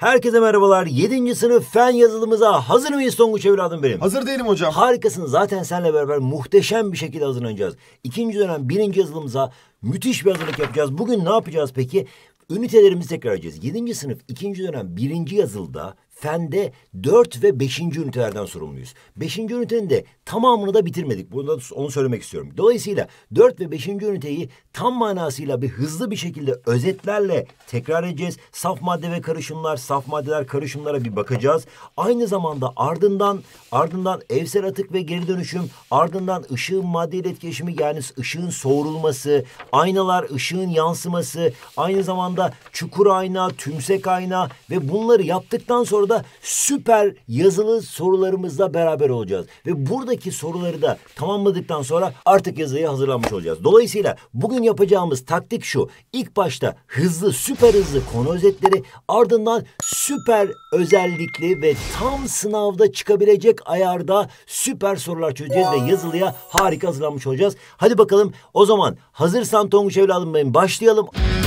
Herkese merhabalar. 7. sınıf fen yazılımıza hazır mıyız Songuç evladım benim? Hazır değilim hocam. Harikasın. Zaten seninle beraber muhteşem bir şekilde hazırlanacağız. İkinci dönem birinci yazılımıza müthiş bir hazırlık yapacağız. Bugün ne yapacağız peki? Ünitelerimizi tekrar edeceğiz. 7. sınıf ikinci dönem birinci yazılda fende 4 ve 5. ünitelerden sorumluyuz. 5. ünitenin de tamamını da bitirmedik. Bunu da onu söylemek istiyorum. Dolayısıyla 4 ve 5. üniteyi tam manasıyla bir hızlı bir şekilde özetlerle tekrar edeceğiz. Saf madde ve karışımlar, saf maddeler karışımlara bir bakacağız. Aynı zamanda ardından ardından evsel atık ve geri dönüşüm, ardından ışığın madde ile etkileşimi yani ışığın soğurulması, aynalar ışığın yansıması, aynı zamanda çukur ayna, tümsek ayna ve bunları yaptıktan sonra haftada süper yazılı sorularımızla beraber olacağız. Ve buradaki soruları da tamamladıktan sonra artık yazıya hazırlanmış olacağız. Dolayısıyla bugün yapacağımız taktik şu. İlk başta hızlı süper hızlı konu özetleri ardından süper özellikli ve tam sınavda çıkabilecek ayarda süper sorular çözeceğiz ve yazılıya harika hazırlanmış olacağız. Hadi bakalım o zaman hazırsan Tonguç evladım benim başlayalım. Müzik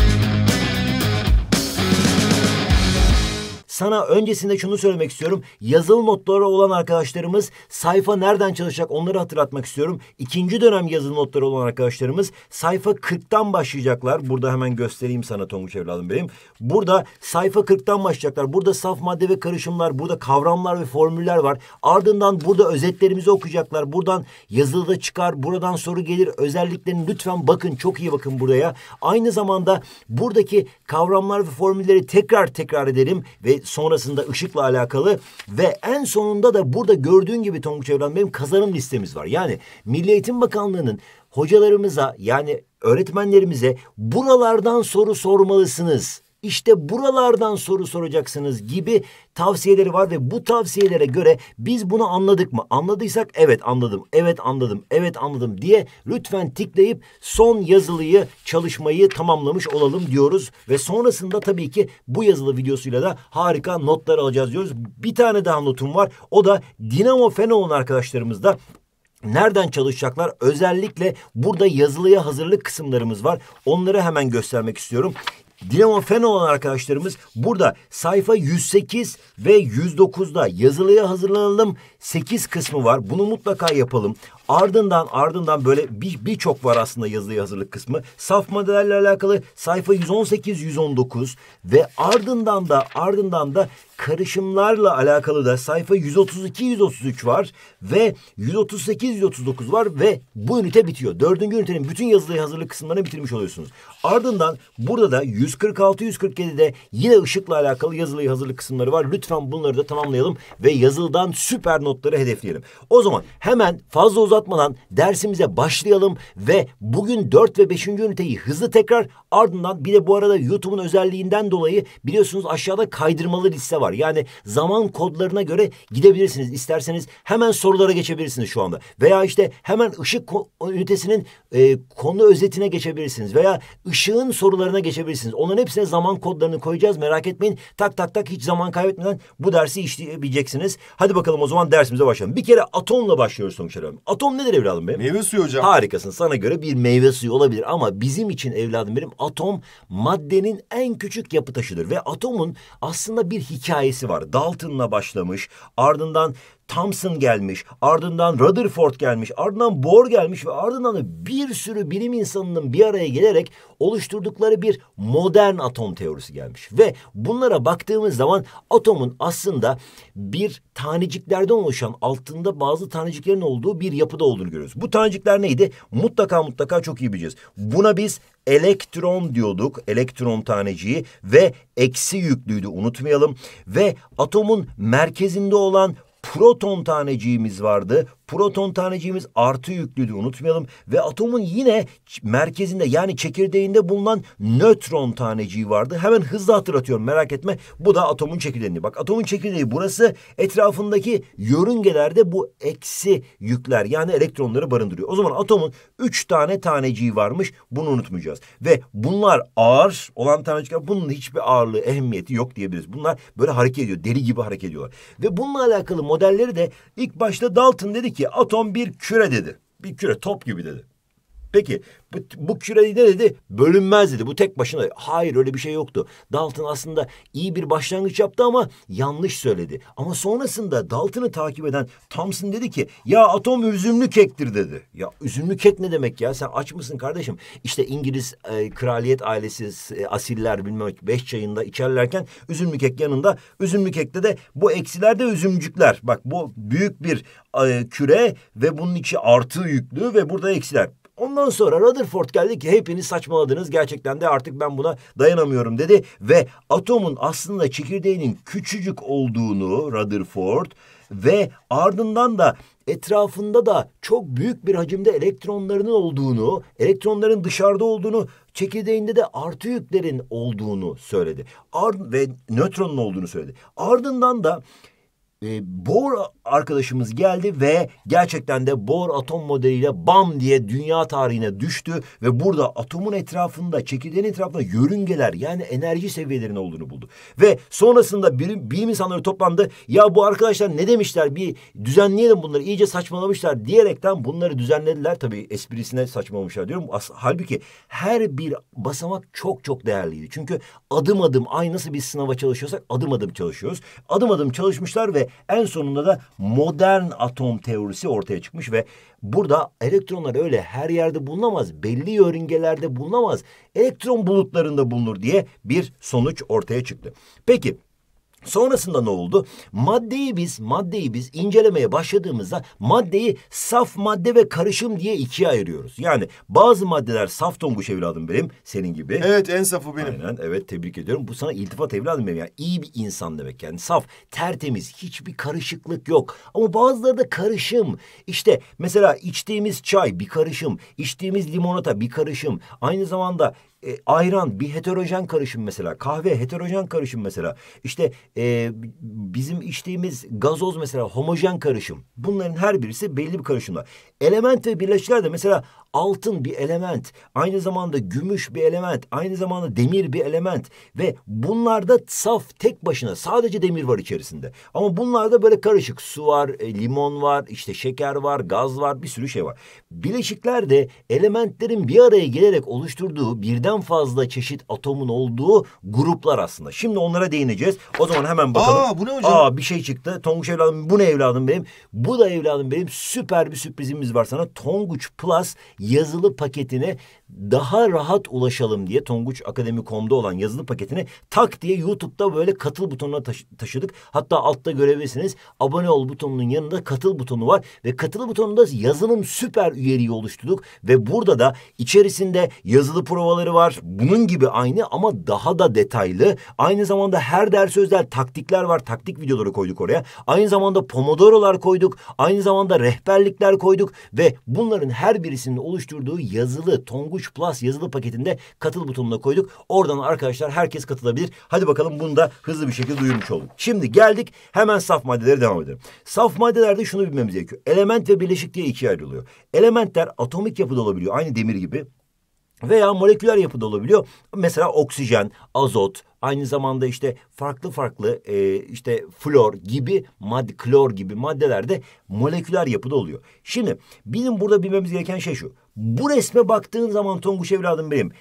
sana öncesinde şunu söylemek istiyorum. Yazılı notları olan arkadaşlarımız sayfa nereden çalışacak onları hatırlatmak istiyorum. İkinci dönem yazılı notları olan arkadaşlarımız sayfa 40'tan başlayacaklar. Burada hemen göstereyim sana Tonguç evladım benim. Burada sayfa 40'tan başlayacaklar. Burada saf madde ve karışımlar, burada kavramlar ve formüller var. Ardından burada özetlerimizi okuyacaklar. Buradan yazılıda çıkar, buradan soru gelir. Özelliklerini lütfen bakın, çok iyi bakın buraya. Aynı zamanda buradaki kavramlar ve formülleri tekrar tekrar ederim ve sonrasında ışıkla alakalı ve en sonunda da burada gördüğün gibi Tonguç Evren benim kazanım listemiz var. Yani Milli Eğitim Bakanlığı'nın hocalarımıza yani öğretmenlerimize buralardan soru sormalısınız işte buralardan soru soracaksınız gibi tavsiyeleri var ve bu tavsiyelere göre biz bunu anladık mı? Anladıysak evet anladım, evet anladım, evet anladım diye lütfen tıklayıp son yazılıyı çalışmayı tamamlamış olalım diyoruz. Ve sonrasında tabii ki bu yazılı videosuyla da harika notlar alacağız diyoruz. Bir tane daha notum var o da Dinamo Fenol'un arkadaşlarımızda Nereden çalışacaklar? Özellikle burada yazılıya hazırlık kısımlarımız var. Onları hemen göstermek istiyorum. Dinamo Fen olan arkadaşlarımız burada sayfa 108 ve 109'da yazılıya hazırlanalım 8 kısmı var. Bunu mutlaka yapalım. Ardından ardından böyle birçok bir var aslında yazılı hazırlık kısmı. Saf modellerle alakalı sayfa 118-119 ve ardından da ardından da karışımlarla alakalı da sayfa 132-133 var ve 138-139 var ve bu ünite bitiyor. Dördüncü ünitenin bütün yazılı hazırlık kısımlarını bitirmiş oluyorsunuz. Ardından burada da 146-147'de yine ışıkla alakalı yazılı hazırlık kısımları var. Lütfen bunları da tamamlayalım ve yazıldan süper notları hedefleyelim. O zaman hemen fazla uzak uzatmadan dersimize başlayalım ve bugün 4 ve 5. üniteyi hızlı tekrar ardından bir de bu arada YouTube'un özelliğinden dolayı biliyorsunuz aşağıda kaydırmalı liste var. Yani zaman kodlarına göre gidebilirsiniz. İsterseniz hemen sorulara geçebilirsiniz şu anda. Veya işte hemen ışık ünitesinin e, konu özetine geçebilirsiniz. Veya ışığın sorularına geçebilirsiniz. Onların hepsine zaman kodlarını koyacağız. Merak etmeyin. Tak tak tak hiç zaman kaybetmeden bu dersi işleyebileceksiniz. Hadi bakalım o zaman dersimize başlayalım. Bir kere atomla başlıyoruz sonuçta. Atom Atom nedir evladım benim? Meyve suyu hocam. Harikasın. Sana göre bir meyve suyu olabilir ama bizim için evladım benim atom maddenin en küçük yapı taşıdır ve atomun aslında bir hikayesi var. Dalton'la başlamış. Ardından Thompson gelmiş, ardından Rutherford gelmiş, ardından Bohr gelmiş ve ardından da bir sürü bilim insanının bir araya gelerek oluşturdukları bir modern atom teorisi gelmiş. Ve bunlara baktığımız zaman atomun aslında bir taneciklerden oluşan altında bazı taneciklerin olduğu bir yapıda olduğunu görüyoruz. Bu tanecikler neydi? Mutlaka mutlaka çok iyi bileceğiz. Buna biz elektron diyorduk. Elektron taneciği ve eksi yüklüydü unutmayalım. Ve atomun merkezinde olan proton taneciğimiz vardı. Proton taneciğimiz artı yüklüydü unutmayalım. Ve atomun yine merkezinde yani çekirdeğinde bulunan nötron taneciği vardı. Hemen hızlı hatırlatıyorum merak etme. Bu da atomun çekirdeğini. Bak atomun çekirdeği burası etrafındaki yörüngelerde bu eksi yükler yani elektronları barındırıyor. O zaman atomun üç tane taneciği varmış bunu unutmayacağız. Ve bunlar ağır olan tanecikler bunun hiçbir ağırlığı ehemmiyeti yok diyebiliriz. Bunlar böyle hareket ediyor deli gibi hareket ediyorlar. Ve bununla alakalı modelleri de ilk başta Dalton dedi ki atom bir küre dedi. Bir küre top gibi dedi. Peki bu, bu küre ne dedi? Bölünmez dedi. Bu tek başına. Hayır öyle bir şey yoktu. Dalton aslında iyi bir başlangıç yaptı ama yanlış söyledi. Ama sonrasında Dalton'ı takip eden Thompson dedi ki ya atom üzümlü kektir dedi. Ya üzümlü kek ne demek ya? Sen aç mısın kardeşim? İşte İngiliz e, kraliyet ailesi e, asiller bilmem beş çayında içerlerken üzümlü kek yanında üzümlü kekte de bu eksilerde üzümcükler. Bak bu büyük bir e, küre ve bunun içi artı yüklü ve burada eksiler. Ondan sonra Rutherford geldi ki hepiniz saçmaladınız. Gerçekten de artık ben buna dayanamıyorum dedi. Ve atomun aslında çekirdeğinin küçücük olduğunu Rutherford ve ardından da etrafında da çok büyük bir hacimde elektronlarının olduğunu, elektronların dışarıda olduğunu, çekirdeğinde de artı yüklerin olduğunu söyledi. Ard ve nötronun olduğunu söyledi. Ardından da e, Bohr arkadaşımız geldi ve gerçekten de Bohr atom modeliyle bam diye dünya tarihine düştü ve burada atomun etrafında, çekirdeğin etrafında yörüngeler yani enerji seviyelerinin olduğunu buldu. Ve sonrasında bilim, bilim insanları toplandı. Ya bu arkadaşlar ne demişler? Bir düzenleyelim bunları. iyice saçmalamışlar diyerekten bunları düzenlediler. Tabii esprisine saçmalamışlar diyorum. As halbuki her bir basamak çok çok değerliydi. Çünkü adım adım aynı nasıl bir sınava çalışıyorsak adım adım çalışıyoruz. Adım adım çalışmışlar ve en sonunda da modern atom teorisi ortaya çıkmış ve burada elektronlar öyle her yerde bulunamaz, belli yörüngelerde bulunamaz, elektron bulutlarında bulunur diye bir sonuç ortaya çıktı. Peki Sonrasında ne oldu? Maddeyi biz maddeyi biz incelemeye başladığımızda maddeyi saf madde ve karışım diye ikiye ayırıyoruz. Yani bazı maddeler saf tonguç evladım benim senin gibi. Evet en safı benim. Aynen evet tebrik ediyorum. Bu sana iltifat evladım benim. Yani iyi bir insan demek yani saf, tertemiz, hiçbir karışıklık yok. Ama bazıları da karışım. İşte mesela içtiğimiz çay bir karışım, içtiğimiz limonata bir karışım. Aynı zamanda e, ayran bir heterojen karışım mesela. Kahve heterojen karışım mesela. İşte e, bizim içtiğimiz gazoz mesela homojen karışım. Bunların her birisi belli bir karışımla. Element ve birleşikler de mesela altın bir element, aynı zamanda gümüş bir element, aynı zamanda demir bir element ve bunlarda saf tek başına sadece demir var içerisinde. Ama bunlarda böyle karışık su var, e, limon var, işte şeker var, gaz var, bir sürü şey var. Bileşikler de elementlerin bir araya gelerek oluşturduğu birden fazla çeşit atomun olduğu gruplar aslında. Şimdi onlara değineceğiz. O zaman hemen bakalım. Aa bu ne hocam? Aa bir şey çıktı. Tonguç evladım bu ne evladım benim? Bu da evladım benim. Süper bir sürprizimiz var sana. Tonguç Plus yazılı paketine daha rahat ulaşalım diye Tonguç Akademi.com'da olan yazılı paketine tak diye YouTube'da böyle katıl butonuna taş taşıdık. Hatta altta görebilirsiniz abone ol butonunun yanında katıl butonu var ve katıl butonunda yazılım süper üyeliği oluşturduk ve burada da içerisinde yazılı provaları var. Bunun gibi aynı ama daha da detaylı. Aynı zamanda her ders özel taktikler var. Taktik videoları koyduk oraya. Aynı zamanda pomodorolar koyduk. Aynı zamanda rehberlikler koyduk ve bunların her birisinin oluşturduğu yazılı Tonguç Plus yazılı paketinde katıl butonuna koyduk. Oradan arkadaşlar herkes katılabilir. Hadi bakalım bunu da hızlı bir şekilde duyurmuş olduk. Şimdi geldik hemen saf maddelere devam edelim. Saf maddelerde şunu bilmemiz gerekiyor. Element ve bileşik diye ikiye ayrılıyor. Elementler atomik yapıda olabiliyor. Aynı demir gibi veya moleküler yapıda olabiliyor. Mesela oksijen, azot, aynı zamanda işte farklı farklı e, işte flor gibi madde, klor gibi maddelerde moleküler yapıda oluyor. Şimdi bizim burada bilmemiz gereken şey şu. Bu resme baktığın zaman Tonguç evladım benim.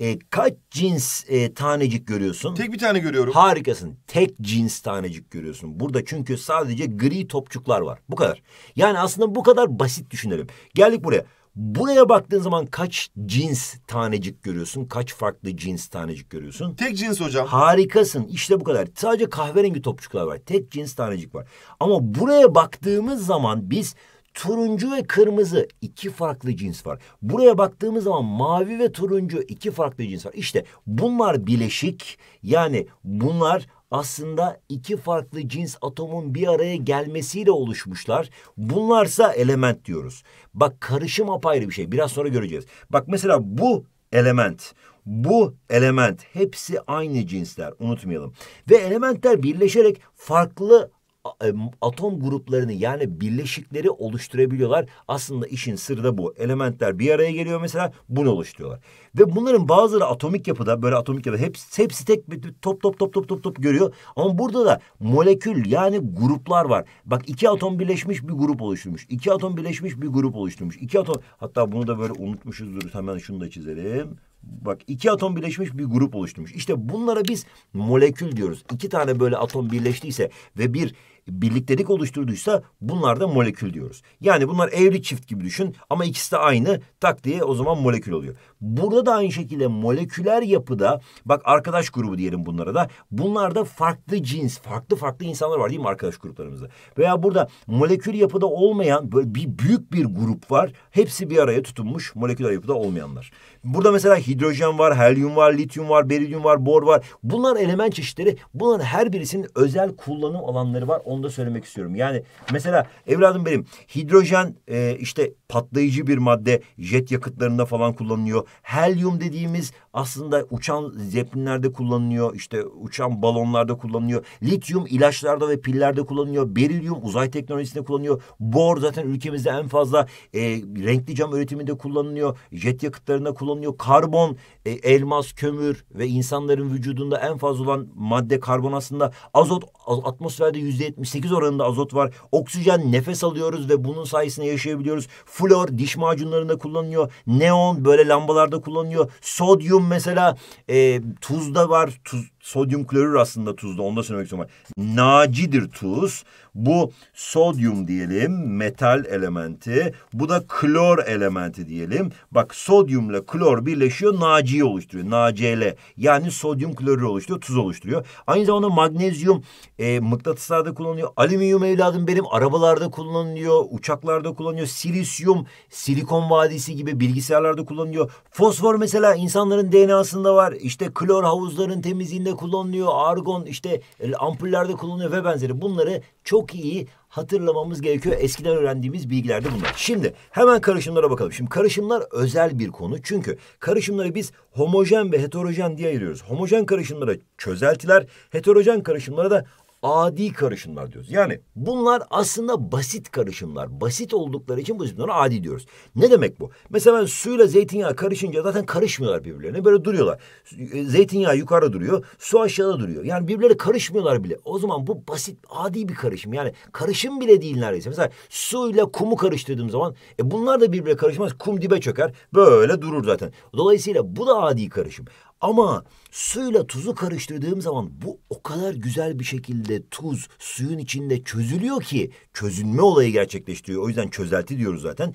E, kaç cins e, tanecik görüyorsun? Tek bir tane görüyorum. Harikasın. Tek cins tanecik görüyorsun. Burada çünkü sadece gri topçuklar var. Bu kadar. Yani aslında bu kadar basit düşünelim. Geldik buraya. Buraya baktığın zaman kaç cins tanecik görüyorsun? Kaç farklı cins tanecik görüyorsun? Tek cins hocam. Harikasın. İşte bu kadar. Sadece kahverengi topçuklar var. Tek cins tanecik var. Ama buraya baktığımız zaman biz turuncu ve kırmızı iki farklı cins var. Buraya baktığımız zaman mavi ve turuncu iki farklı cins var. İşte bunlar bileşik yani bunlar aslında iki farklı cins atomun bir araya gelmesiyle oluşmuşlar. Bunlarsa element diyoruz. Bak karışım apayrı bir şey. Biraz sonra göreceğiz. Bak mesela bu element. Bu element hepsi aynı cinsler unutmayalım. Ve elementler birleşerek farklı e, atom gruplarını yani birleşikleri oluşturabiliyorlar. Aslında işin sırrı da bu. Elementler bir araya geliyor mesela bunu oluşturuyorlar. Ve bunların bazıları atomik yapıda böyle atomik yapıda hepsi, hepsi tek bir top top top top top top görüyor. Ama burada da molekül yani gruplar var. Bak iki atom birleşmiş bir grup oluşturmuş. İki atom birleşmiş bir grup oluşturmuş. İki atom hatta bunu da böyle unutmuşuzdur. Hemen şunu da çizelim. Bak iki atom birleşmiş bir grup oluşturmuş. İşte bunlara biz molekül diyoruz. İki tane böyle atom birleştiyse ve bir birliktelik oluşturduysa bunlar da molekül diyoruz. Yani bunlar evli çift gibi düşün ama ikisi de aynı tak diye o zaman molekül oluyor. Burada da aynı şekilde moleküler yapıda bak arkadaş grubu diyelim bunlara da. Bunlarda farklı cins, farklı farklı insanlar var değil mi arkadaş gruplarımızda? Veya burada molekül yapıda olmayan böyle bir büyük bir grup var. Hepsi bir araya tutunmuş moleküler yapıda olmayanlar. Burada mesela hidrojen var, helyum var, lityum var, berilyum var, bor var. Bunlar element çeşitleri. Bunların her birisinin özel kullanım alanları var. Onu da söylemek istiyorum. Yani mesela evladım benim hidrojen e, işte patlayıcı bir madde jet yakıtlarında falan kullanılıyor. Helyum dediğimiz aslında uçan zeplinlerde kullanılıyor. İşte uçan balonlarda kullanılıyor. Lityum ilaçlarda ve pillerde kullanılıyor. Berilyum uzay teknolojisinde kullanılıyor. Bor zaten ülkemizde en fazla e, renkli cam üretiminde kullanılıyor. Jet yakıtlarında kullanılıyor. Karbon, e, elmas, kömür ve insanların vücudunda en fazla olan madde karbon aslında azot atmosferde yüzde %78 oranında azot var. Oksijen nefes alıyoruz ve bunun sayesinde yaşayabiliyoruz. Flor diş macunlarında kullanılıyor. Neon böyle lambalarda kullanılıyor. Sodyum mesela e, tuzda var. Tuz, sodyum klorür aslında tuzda onu da söylemek istiyorum. Nacidir tuz. Bu sodyum diyelim metal elementi. Bu da klor elementi diyelim. Bak sodyumla klor birleşiyor naciyi oluşturuyor. NaCl yani sodyum klorür oluşturuyor tuz oluşturuyor. Aynı zamanda magnezyum e, mıknatıslarda kullanılıyor. Alüminyum evladım benim arabalarda kullanılıyor. Uçaklarda kullanılıyor. Silisyum silikon vadisi gibi bilgisayarlarda kullanılıyor. Fosfor mesela insanların DNA'sında var. İşte klor havuzların temizliğinde Metalde kullanılıyor, argon işte e, ampullerde kullanılıyor ve benzeri. Bunları çok iyi hatırlamamız gerekiyor. Eskiden öğrendiğimiz bilgilerde bunlar. Şimdi hemen karışımlara bakalım. Şimdi karışımlar özel bir konu. Çünkü karışımları biz homojen ve heterojen diye ayırıyoruz. Homojen karışımlara çözeltiler, heterojen karışımlara da adi karışımlar diyoruz. Yani bunlar aslında basit karışımlar. Basit oldukları için bu isimlere adi diyoruz. Ne demek bu? Mesela ben suyla zeytinyağı karışınca zaten karışmıyorlar birbirlerine. Böyle duruyorlar. E, zeytinyağı yukarıda duruyor. Su aşağıda duruyor. Yani birbirleri karışmıyorlar bile. O zaman bu basit adi bir karışım. Yani karışım bile değil neredeyse. Mesela suyla kumu karıştırdığım zaman e bunlar da birbirine karışmaz. Kum dibe çöker. Böyle durur zaten. Dolayısıyla bu da adi karışım. Ama suyla tuzu karıştırdığım zaman bu o kadar güzel bir şekilde tuz suyun içinde çözülüyor ki çözünme olayı gerçekleştiriyor. O yüzden çözelti diyoruz zaten.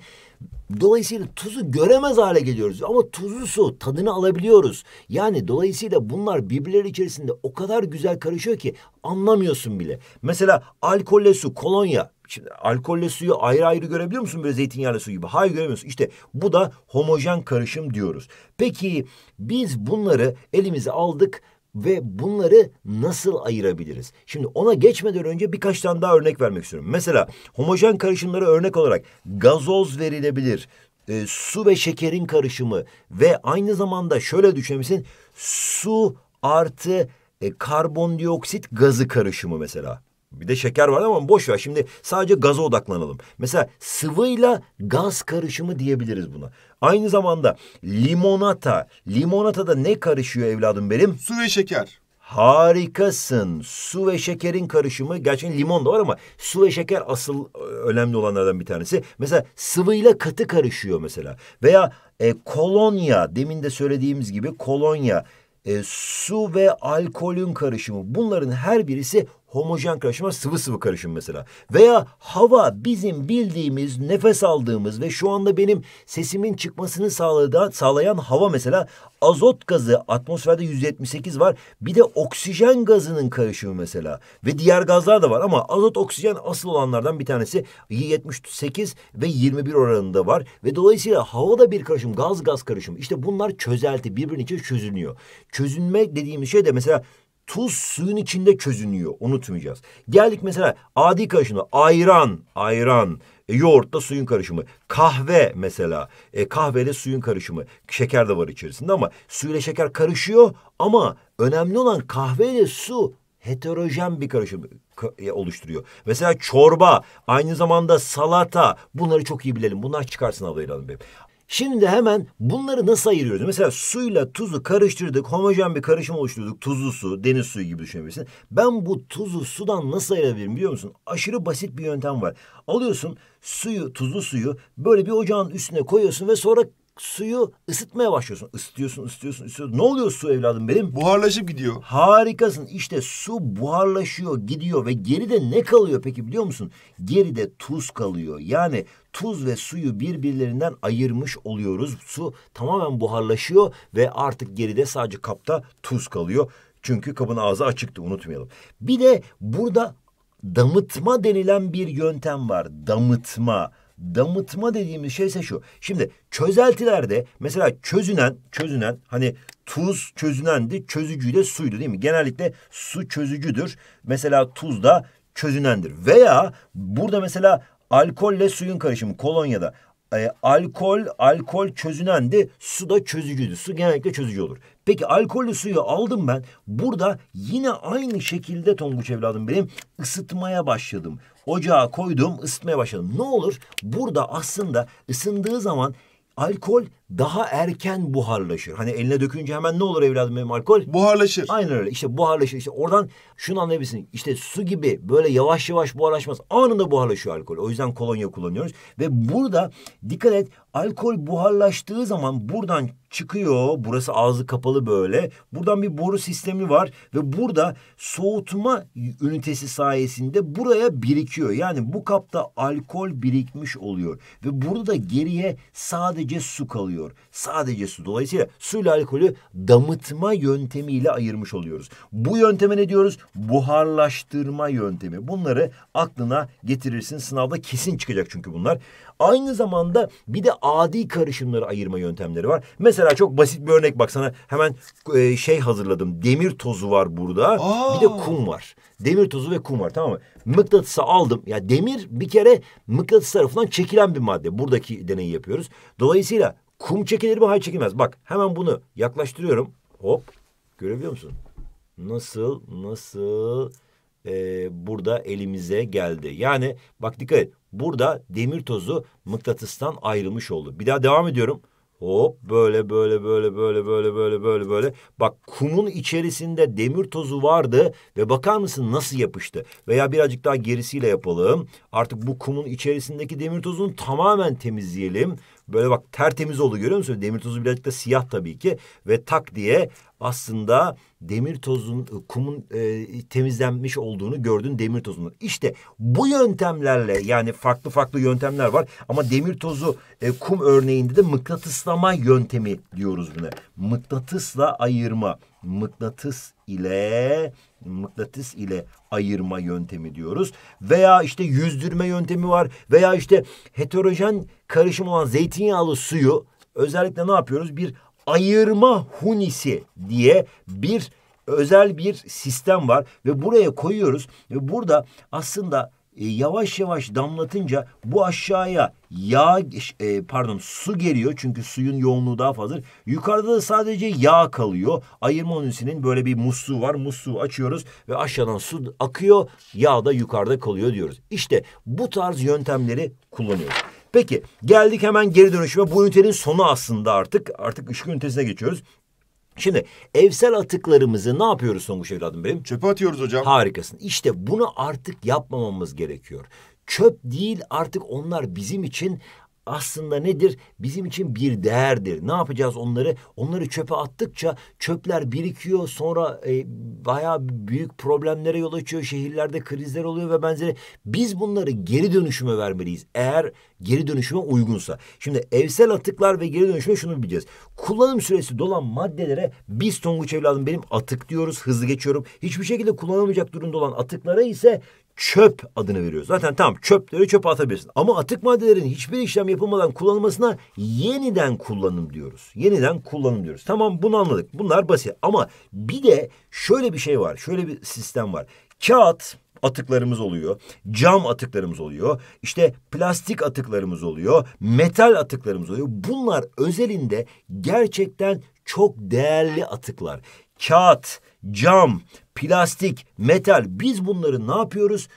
Dolayısıyla tuzu göremez hale geliyoruz ama tuzlu su tadını alabiliyoruz. Yani dolayısıyla bunlar birbirleri içerisinde o kadar güzel karışıyor ki anlamıyorsun bile. Mesela alkolle su, kolonya Şimdi alkolle suyu ayrı ayrı görebiliyor musun böyle zeytinyağlı su gibi? Hayır göremiyorsun. İşte bu da homojen karışım diyoruz. Peki biz bunları elimize aldık ve bunları nasıl ayırabiliriz? Şimdi ona geçmeden önce birkaç tane daha örnek vermek istiyorum. Mesela homojen karışımlara örnek olarak gazoz verilebilir. E, su ve şekerin karışımı ve aynı zamanda şöyle düşünebilirsin. Su artı e, karbondioksit gazı karışımı mesela. Bir de şeker var ama boş ver. Şimdi sadece gaza odaklanalım. Mesela sıvıyla gaz karışımı diyebiliriz buna. Aynı zamanda limonata. Limonatada ne karışıyor evladım benim? Su ve şeker. Harikasın. Su ve şekerin karışımı. Gerçekten limon da var ama su ve şeker asıl e, önemli olanlardan bir tanesi. Mesela sıvıyla katı karışıyor mesela. Veya e, kolonya. Demin de söylediğimiz gibi kolonya. E, su ve alkolün karışımı. Bunların her birisi homojen karışım var, sıvı sıvı karışım mesela. Veya hava bizim bildiğimiz, nefes aldığımız ve şu anda benim sesimin çıkmasını sağlayan, sağlayan hava mesela azot gazı atmosferde 178 var. Bir de oksijen gazının karışımı mesela ve diğer gazlar da var ama azot oksijen asıl olanlardan bir tanesi 78 ve 21 oranında var ve dolayısıyla havada bir karışım, gaz gaz karışımı. İşte bunlar çözelti, birbirinin içine çözünüyor. Çözünme dediğimiz şey de mesela Tuz suyun içinde çözünüyor. Unutmayacağız. Geldik mesela adi karışımda ayran, ayran, e, yoğurt da suyun karışımı. Kahve mesela. E, kahve suyun karışımı. Şeker de var içerisinde ama suyla şeker karışıyor ama önemli olan kahveyle su heterojen bir karışım e, oluşturuyor. Mesela çorba, aynı zamanda salata bunları çok iyi bilelim. Bunlar çıkarsın adayı benim. Şimdi hemen bunları nasıl ayırıyoruz? Mesela suyla tuzu karıştırdık, homojen bir karışım oluşturduk. Tuzlu su, deniz suyu gibi düşünebilirsin. Ben bu tuzu sudan nasıl ayırabilirim biliyor musun? Aşırı basit bir yöntem var. Alıyorsun suyu, tuzlu suyu böyle bir ocağın üstüne koyuyorsun ve sonra suyu ısıtmaya başlıyorsun. Isıtıyorsun, ısıtıyorsun, ısıtıyorsun. Ne oluyor su evladım benim? Buharlaşıp gidiyor. Harikasın. İşte su buharlaşıyor, gidiyor ve geride ne kalıyor peki biliyor musun? Geride tuz kalıyor. Yani tuz ve suyu birbirlerinden ayırmış oluyoruz. Su tamamen buharlaşıyor ve artık geride sadece kapta tuz kalıyor. Çünkü kabın ağzı açıktı unutmayalım. Bir de burada damıtma denilen bir yöntem var. Damıtma. Damıtma dediğimiz şey ise şu. Şimdi çözeltilerde mesela çözünen, çözünen hani tuz çözünendi, çözücüyle suydu değil mi? Genellikle su çözücüdür. Mesela tuz da çözünendir. Veya burada mesela alkolle suyun karışımı kolonyada. E, alkol, alkol de su da çözücüdür Su genellikle çözücü olur. Peki alkollü suyu aldım ben. Burada yine aynı şekilde tonguç evladım benim ısıtmaya başladım. Ocağa koydum ısıtmaya başladım. Ne olur? Burada aslında ısındığı zaman alkol daha erken buharlaşır. Hani eline dökünce hemen ne olur evladım benim alkol? Buharlaşır. Aynen öyle. İşte buharlaşır. İşte oradan şunu anlayabilirsin. İşte su gibi böyle yavaş yavaş buharlaşmaz. Anında buharlaşıyor alkol. O yüzden kolonya kullanıyoruz. Ve burada dikkat et alkol buharlaştığı zaman buradan çıkıyor. Burası ağzı kapalı böyle. Buradan bir boru sistemi var ve burada soğutma ünitesi sayesinde buraya birikiyor. Yani bu kapta alkol birikmiş oluyor ve burada geriye sadece su kalıyor. Sadece su. Dolayısıyla su ile alkolü damıtma yöntemiyle ayırmış oluyoruz. Bu yönteme ne diyoruz? Buharlaştırma yöntemi. Bunları aklına getirirsin. Sınavda kesin çıkacak çünkü bunlar. Aynı zamanda bir de adi karışımları ayırma yöntemleri var. Mesela Mesela çok basit bir örnek bak sana hemen e, şey hazırladım. Demir tozu var burada. Aa. Bir de kum var. Demir tozu ve kum var tamam mı? Mıknatısı aldım. Ya demir bir kere mıknatıs tarafından çekilen bir madde. Buradaki deneyi yapıyoruz. Dolayısıyla kum çekilir mi? Hayır çekilmez. Bak hemen bunu yaklaştırıyorum. Hop. Görebiliyor musun? Nasıl? Nasıl? Ee, burada elimize geldi. Yani bak dikkat et. Burada demir tozu mıknatıstan ayrılmış oldu. Bir daha devam ediyorum. Hop böyle böyle böyle böyle böyle böyle böyle böyle. Bak kumun içerisinde demir tozu vardı ve bakar mısın nasıl yapıştı? Veya birazcık daha gerisiyle yapalım. Artık bu kumun içerisindeki demir tozunu tamamen temizleyelim. Böyle bak tertemiz oldu görüyor musun? Demir tozu birazcık da siyah tabii ki. Ve tak diye aslında demir tozun e, kumun e, temizlenmiş olduğunu gördün demir tozunu. İşte bu yöntemlerle yani farklı farklı yöntemler var ama demir tozu e, kum örneğinde de mıknatıslama yöntemi diyoruz buna. Mıknatısla ayırma, mıknatıs ile mıknatıs ile ayırma yöntemi diyoruz. Veya işte yüzdürme yöntemi var veya işte heterojen karışım olan zeytinyağlı suyu özellikle ne yapıyoruz? Bir ayırma hunisi diye bir özel bir sistem var ve buraya koyuyoruz ve burada aslında e, yavaş yavaş damlatınca bu aşağıya yağ e, pardon su geliyor çünkü suyun yoğunluğu daha fazla. Yukarıda da sadece yağ kalıyor. Ayırma ünlüsünün böyle bir musluğu var. Musluğu açıyoruz ve aşağıdan su akıyor. Yağ da yukarıda kalıyor diyoruz. İşte bu tarz yöntemleri kullanıyoruz. Peki geldik hemen geri dönüşüme. Bu ünitenin sonu aslında artık. Artık ışık ünitesine geçiyoruz. Şimdi evsel atıklarımızı ne yapıyoruz Songuç evladım benim? Çöpe atıyoruz hocam. Harikasın. İşte bunu artık yapmamamız gerekiyor. Çöp değil artık onlar bizim için aslında nedir? Bizim için bir değerdir. Ne yapacağız onları? Onları çöpe attıkça çöpler birikiyor. Sonra e, bayağı büyük problemlere yol açıyor. Şehirlerde krizler oluyor ve benzeri. Biz bunları geri dönüşüme vermeliyiz. Eğer geri dönüşüme uygunsa. Şimdi evsel atıklar ve geri dönüşüme şunu bileceğiz. Kullanım süresi dolan maddelere biz Tonguç evladım benim atık diyoruz. Hızlı geçiyorum. Hiçbir şekilde kullanamayacak durumda olan atıklara ise çöp adını veriyoruz. Zaten tamam çöpleri çöpe atabilirsin. Ama atık maddelerin hiçbir işlem yapılmadan kullanılmasına yeniden kullanım diyoruz. Yeniden kullanım diyoruz. Tamam bunu anladık. Bunlar basit. Ama bir de şöyle bir şey var. Şöyle bir sistem var. Kağıt atıklarımız oluyor. Cam atıklarımız oluyor. İşte plastik atıklarımız oluyor. Metal atıklarımız oluyor. Bunlar özelinde gerçekten çok değerli atıklar kağıt, cam, plastik, metal biz bunları ne yapıyoruz?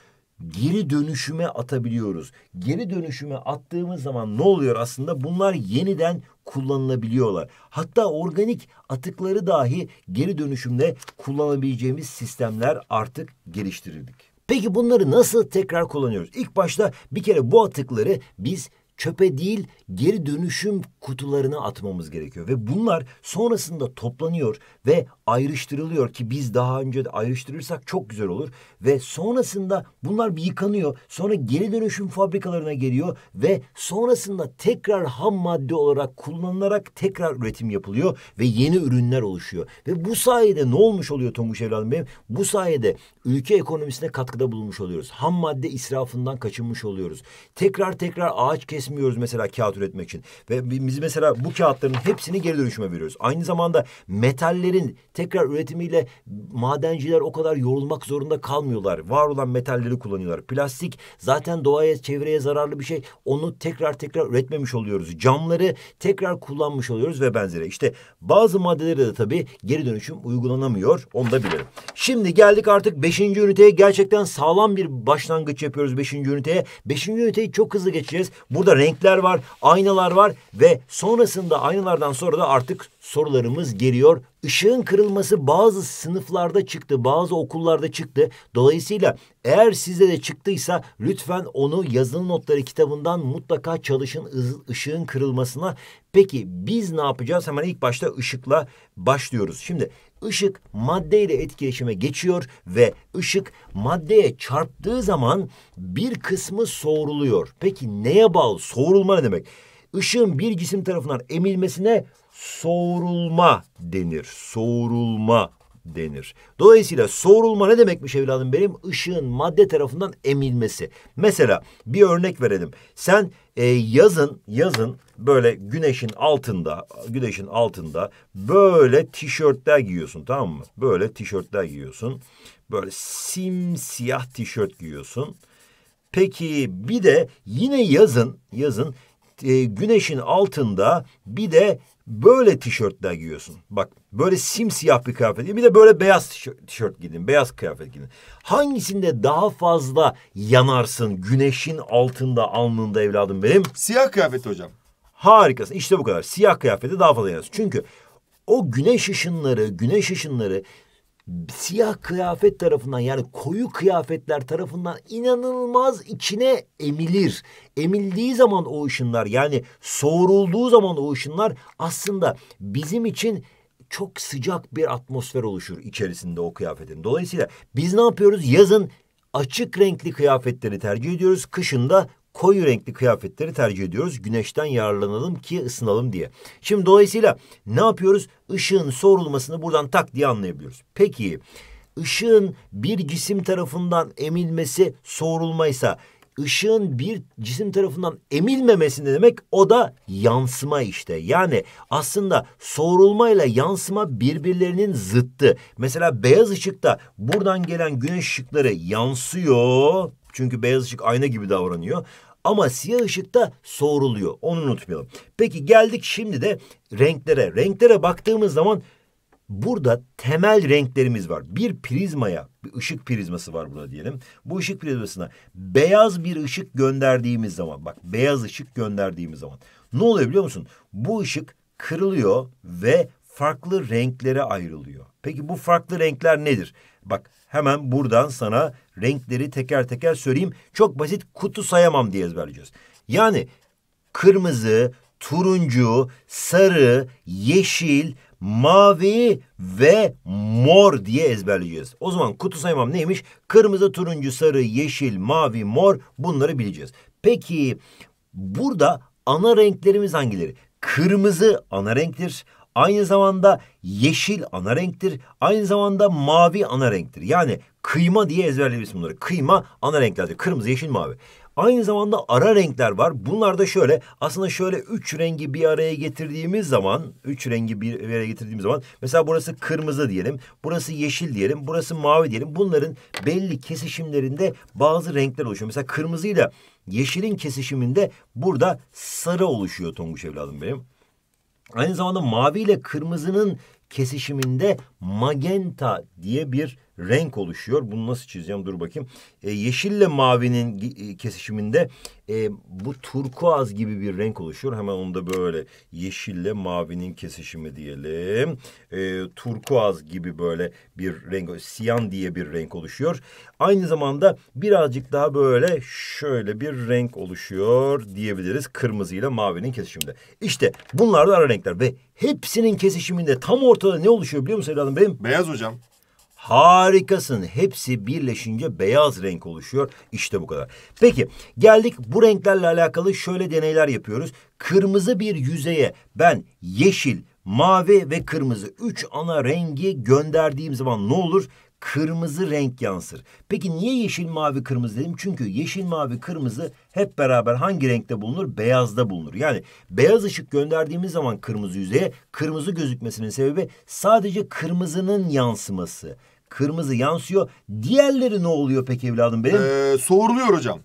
Geri dönüşüme atabiliyoruz. Geri dönüşüme attığımız zaman ne oluyor aslında? Bunlar yeniden kullanılabiliyorlar. Hatta organik atıkları dahi geri dönüşümde kullanabileceğimiz sistemler artık geliştirildik. Peki bunları nasıl tekrar kullanıyoruz? İlk başta bir kere bu atıkları biz çöpe değil geri dönüşüm kutularına atmamız gerekiyor. Ve bunlar sonrasında toplanıyor ve ayrıştırılıyor ki biz daha önce de ayrıştırırsak çok güzel olur. Ve sonrasında bunlar bir yıkanıyor. Sonra geri dönüşüm fabrikalarına geliyor ve sonrasında tekrar ham madde olarak kullanılarak tekrar üretim yapılıyor ve yeni ürünler oluşuyor. Ve bu sayede ne olmuş oluyor Tonguç evladım benim? Bu sayede ülke ekonomisine katkıda bulunmuş oluyoruz. Ham madde israfından kaçınmış oluyoruz. Tekrar tekrar ağaç kesme üretmiyoruz mesela kağıt üretmek için. Ve biz mesela bu kağıtların hepsini geri dönüşüme veriyoruz. Aynı zamanda metallerin tekrar üretimiyle madenciler o kadar yorulmak zorunda kalmıyorlar. Var olan metalleri kullanıyorlar. Plastik zaten doğaya, çevreye zararlı bir şey. Onu tekrar tekrar üretmemiş oluyoruz. Camları tekrar kullanmış oluyoruz ve benzeri. İşte bazı maddelere de tabii geri dönüşüm uygulanamıyor. Onu da bilirim. Şimdi geldik artık beşinci üniteye. Gerçekten sağlam bir başlangıç yapıyoruz beşinci üniteye. Beşinci üniteyi çok hızlı geçeceğiz. Burada renkler var, aynalar var ve sonrasında aynalardan sonra da artık sorularımız geliyor. Işığın kırılması bazı sınıflarda çıktı, bazı okullarda çıktı. Dolayısıyla eğer size de çıktıysa lütfen onu yazılı notları kitabından mutlaka çalışın ışığın kırılmasına. Peki biz ne yapacağız? Hemen ilk başta ışıkla başlıyoruz. Şimdi ışık maddeyle etkileşime geçiyor ve ışık maddeye çarptığı zaman bir kısmı soğuruluyor. Peki neye bağlı? Soğurulma ne demek? Işığın bir cisim tarafından emilmesine soğurulma denir. Soğurulma denir. Dolayısıyla soğurulma ne demekmiş evladım benim? Işığın madde tarafından emilmesi. Mesela bir örnek verelim. Sen e, yazın yazın böyle güneşin altında güneşin altında böyle tişörtler giyiyorsun tamam mı? Böyle tişörtler giyiyorsun. Böyle simsiyah tişört giyiyorsun. Peki bir de yine yazın yazın e, güneşin altında bir de Böyle tişörtler giyiyorsun. Bak böyle simsiyah bir kıyafet giyin. Bir de böyle beyaz tişört, tişört Beyaz kıyafet giyin. Hangisinde daha fazla yanarsın güneşin altında alnında evladım benim? Siyah kıyafet hocam. Harikasın. İşte bu kadar. Siyah kıyafete daha fazla yanarsın. Çünkü o güneş ışınları, güneş ışınları siyah kıyafet tarafından yani koyu kıyafetler tarafından inanılmaz içine emilir. Emildiği zaman o ışınlar yani soğurulduğu zaman o ışınlar aslında bizim için çok sıcak bir atmosfer oluşur içerisinde o kıyafetin. Dolayısıyla biz ne yapıyoruz? Yazın açık renkli kıyafetleri tercih ediyoruz. Kışında koyu renkli kıyafetleri tercih ediyoruz. Güneşten yararlanalım ki ısınalım diye. Şimdi dolayısıyla ne yapıyoruz? Işığın sorulmasını buradan tak diye anlayabiliyoruz. Peki ışığın bir cisim tarafından emilmesi sorulmaysa, ışığın bir cisim tarafından emilmemesi ne demek? O da yansıma işte. Yani aslında soğurulmayla yansıma birbirlerinin zıttı. Mesela beyaz ışıkta buradan gelen güneş ışıkları yansıyor çünkü beyaz ışık ayna gibi davranıyor. Ama siyah ışık da soğuruluyor. Onu unutmayalım. Peki geldik şimdi de renklere. Renklere baktığımız zaman burada temel renklerimiz var. Bir prizmaya, bir ışık prizması var burada diyelim. Bu ışık prizmasına beyaz bir ışık gönderdiğimiz zaman bak beyaz ışık gönderdiğimiz zaman ne oluyor biliyor musun? Bu ışık kırılıyor ve farklı renklere ayrılıyor. Peki bu farklı renkler nedir? Bak hemen buradan sana renkleri teker teker söyleyeyim. Çok basit kutu sayamam diye ezberleyeceğiz. Yani kırmızı, turuncu, sarı, yeşil, mavi ve mor diye ezberleyeceğiz. O zaman kutu sayamam neymiş? Kırmızı, turuncu, sarı, yeşil, mavi, mor bunları bileceğiz. Peki burada ana renklerimiz hangileri? Kırmızı ana renktir. Aynı zamanda yeşil ana renktir. Aynı zamanda mavi ana renktir. Yani kıyma diye ezberleyebiliriz bunları. Kıyma ana renklerdir. Kırmızı, yeşil, mavi. Aynı zamanda ara renkler var. Bunlar da şöyle aslında şöyle üç rengi bir araya getirdiğimiz zaman üç rengi bir araya getirdiğimiz zaman mesela burası kırmızı diyelim. Burası yeşil diyelim. Burası mavi diyelim. Bunların belli kesişimlerinde bazı renkler oluşuyor. Mesela kırmızıyla yeşilin kesişiminde burada sarı oluşuyor Tonguç evladım benim. Aynı zamanda mavi ile kırmızının kesişiminde magenta diye bir renk oluşuyor. Bunu nasıl çizeceğim dur bakayım. E, yeşille mavinin e, kesişiminde e, bu turkuaz gibi bir renk oluşuyor. Hemen onu da böyle yeşille mavinin kesişimi diyelim. E, turkuaz gibi böyle bir renk, siyan diye bir renk oluşuyor. Aynı zamanda birazcık daha böyle şöyle bir renk oluşuyor diyebiliriz. Kırmızıyla mavinin kesişiminde. İşte bunlar da ara renkler ve hepsinin kesişiminde tam ortada ne oluşuyor biliyor musunuz? canım benim? Beyaz hocam. Harikasın. Hepsi birleşince beyaz renk oluşuyor. İşte bu kadar. Peki geldik bu renklerle alakalı şöyle deneyler yapıyoruz. Kırmızı bir yüzeye ben yeşil, mavi ve kırmızı üç ana rengi gönderdiğim zaman ne olur? kırmızı renk yansır. Peki niye yeşil mavi kırmızı dedim? Çünkü yeşil mavi kırmızı hep beraber hangi renkte bulunur? Beyazda bulunur. Yani beyaz ışık gönderdiğimiz zaman kırmızı yüzeye kırmızı gözükmesinin sebebi sadece kırmızının yansıması. Kırmızı yansıyor. Diğerleri ne oluyor peki evladım benim? Ee, soğuruluyor hocam.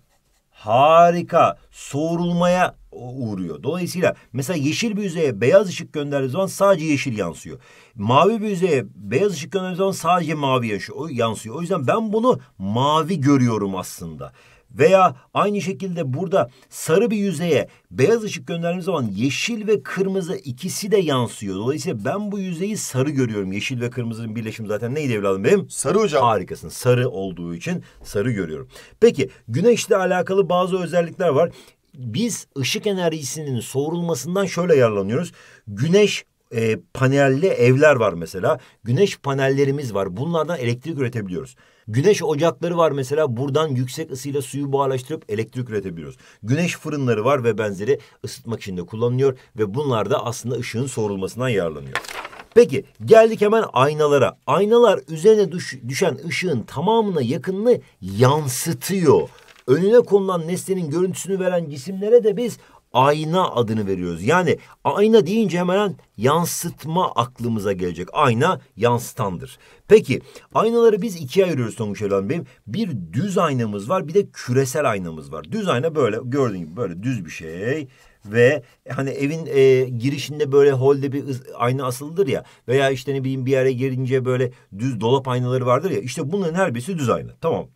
Harika. Soğurulmaya uğruyor. Dolayısıyla mesela yeşil bir yüzeye beyaz ışık gönderdiği zaman sadece yeşil yansıyor. Mavi bir yüzeye beyaz ışık gönderdiği zaman sadece mavi yansıyor. O yüzden ben bunu mavi görüyorum aslında. Veya aynı şekilde burada sarı bir yüzeye beyaz ışık gönderdiğimiz zaman yeşil ve kırmızı ikisi de yansıyor. Dolayısıyla ben bu yüzeyi sarı görüyorum. Yeşil ve kırmızının birleşimi zaten neydi evladım benim? Sarı hocam. Harikasın. Sarı olduğu için sarı görüyorum. Peki güneşle alakalı bazı özellikler var biz ışık enerjisinin soğurulmasından şöyle yararlanıyoruz. Güneş e, panelli evler var mesela. Güneş panellerimiz var. Bunlardan elektrik üretebiliyoruz. Güneş ocakları var mesela. Buradan yüksek ısıyla suyu buharlaştırıp elektrik üretebiliyoruz. Güneş fırınları var ve benzeri ısıtmak için de kullanılıyor. Ve bunlar da aslında ışığın soğurulmasından yararlanıyor. Peki geldik hemen aynalara. Aynalar üzerine düş, düşen ışığın tamamına yakınını yansıtıyor önüne konulan nesnenin görüntüsünü veren cisimlere de biz ayna adını veriyoruz. Yani ayna deyince hemen yansıtma aklımıza gelecek. Ayna yansıtandır. Peki aynaları biz ikiye ayırıyoruz Tonguç Evlan Bey'im. Bir düz aynamız var bir de küresel aynamız var. Düz ayna böyle gördüğün gibi böyle düz bir şey ve hani evin e, girişinde böyle holde bir ayna asılıdır ya veya işte ne bileyim bir yere girince böyle düz dolap aynaları vardır ya İşte bunların her birisi düz ayna tamam.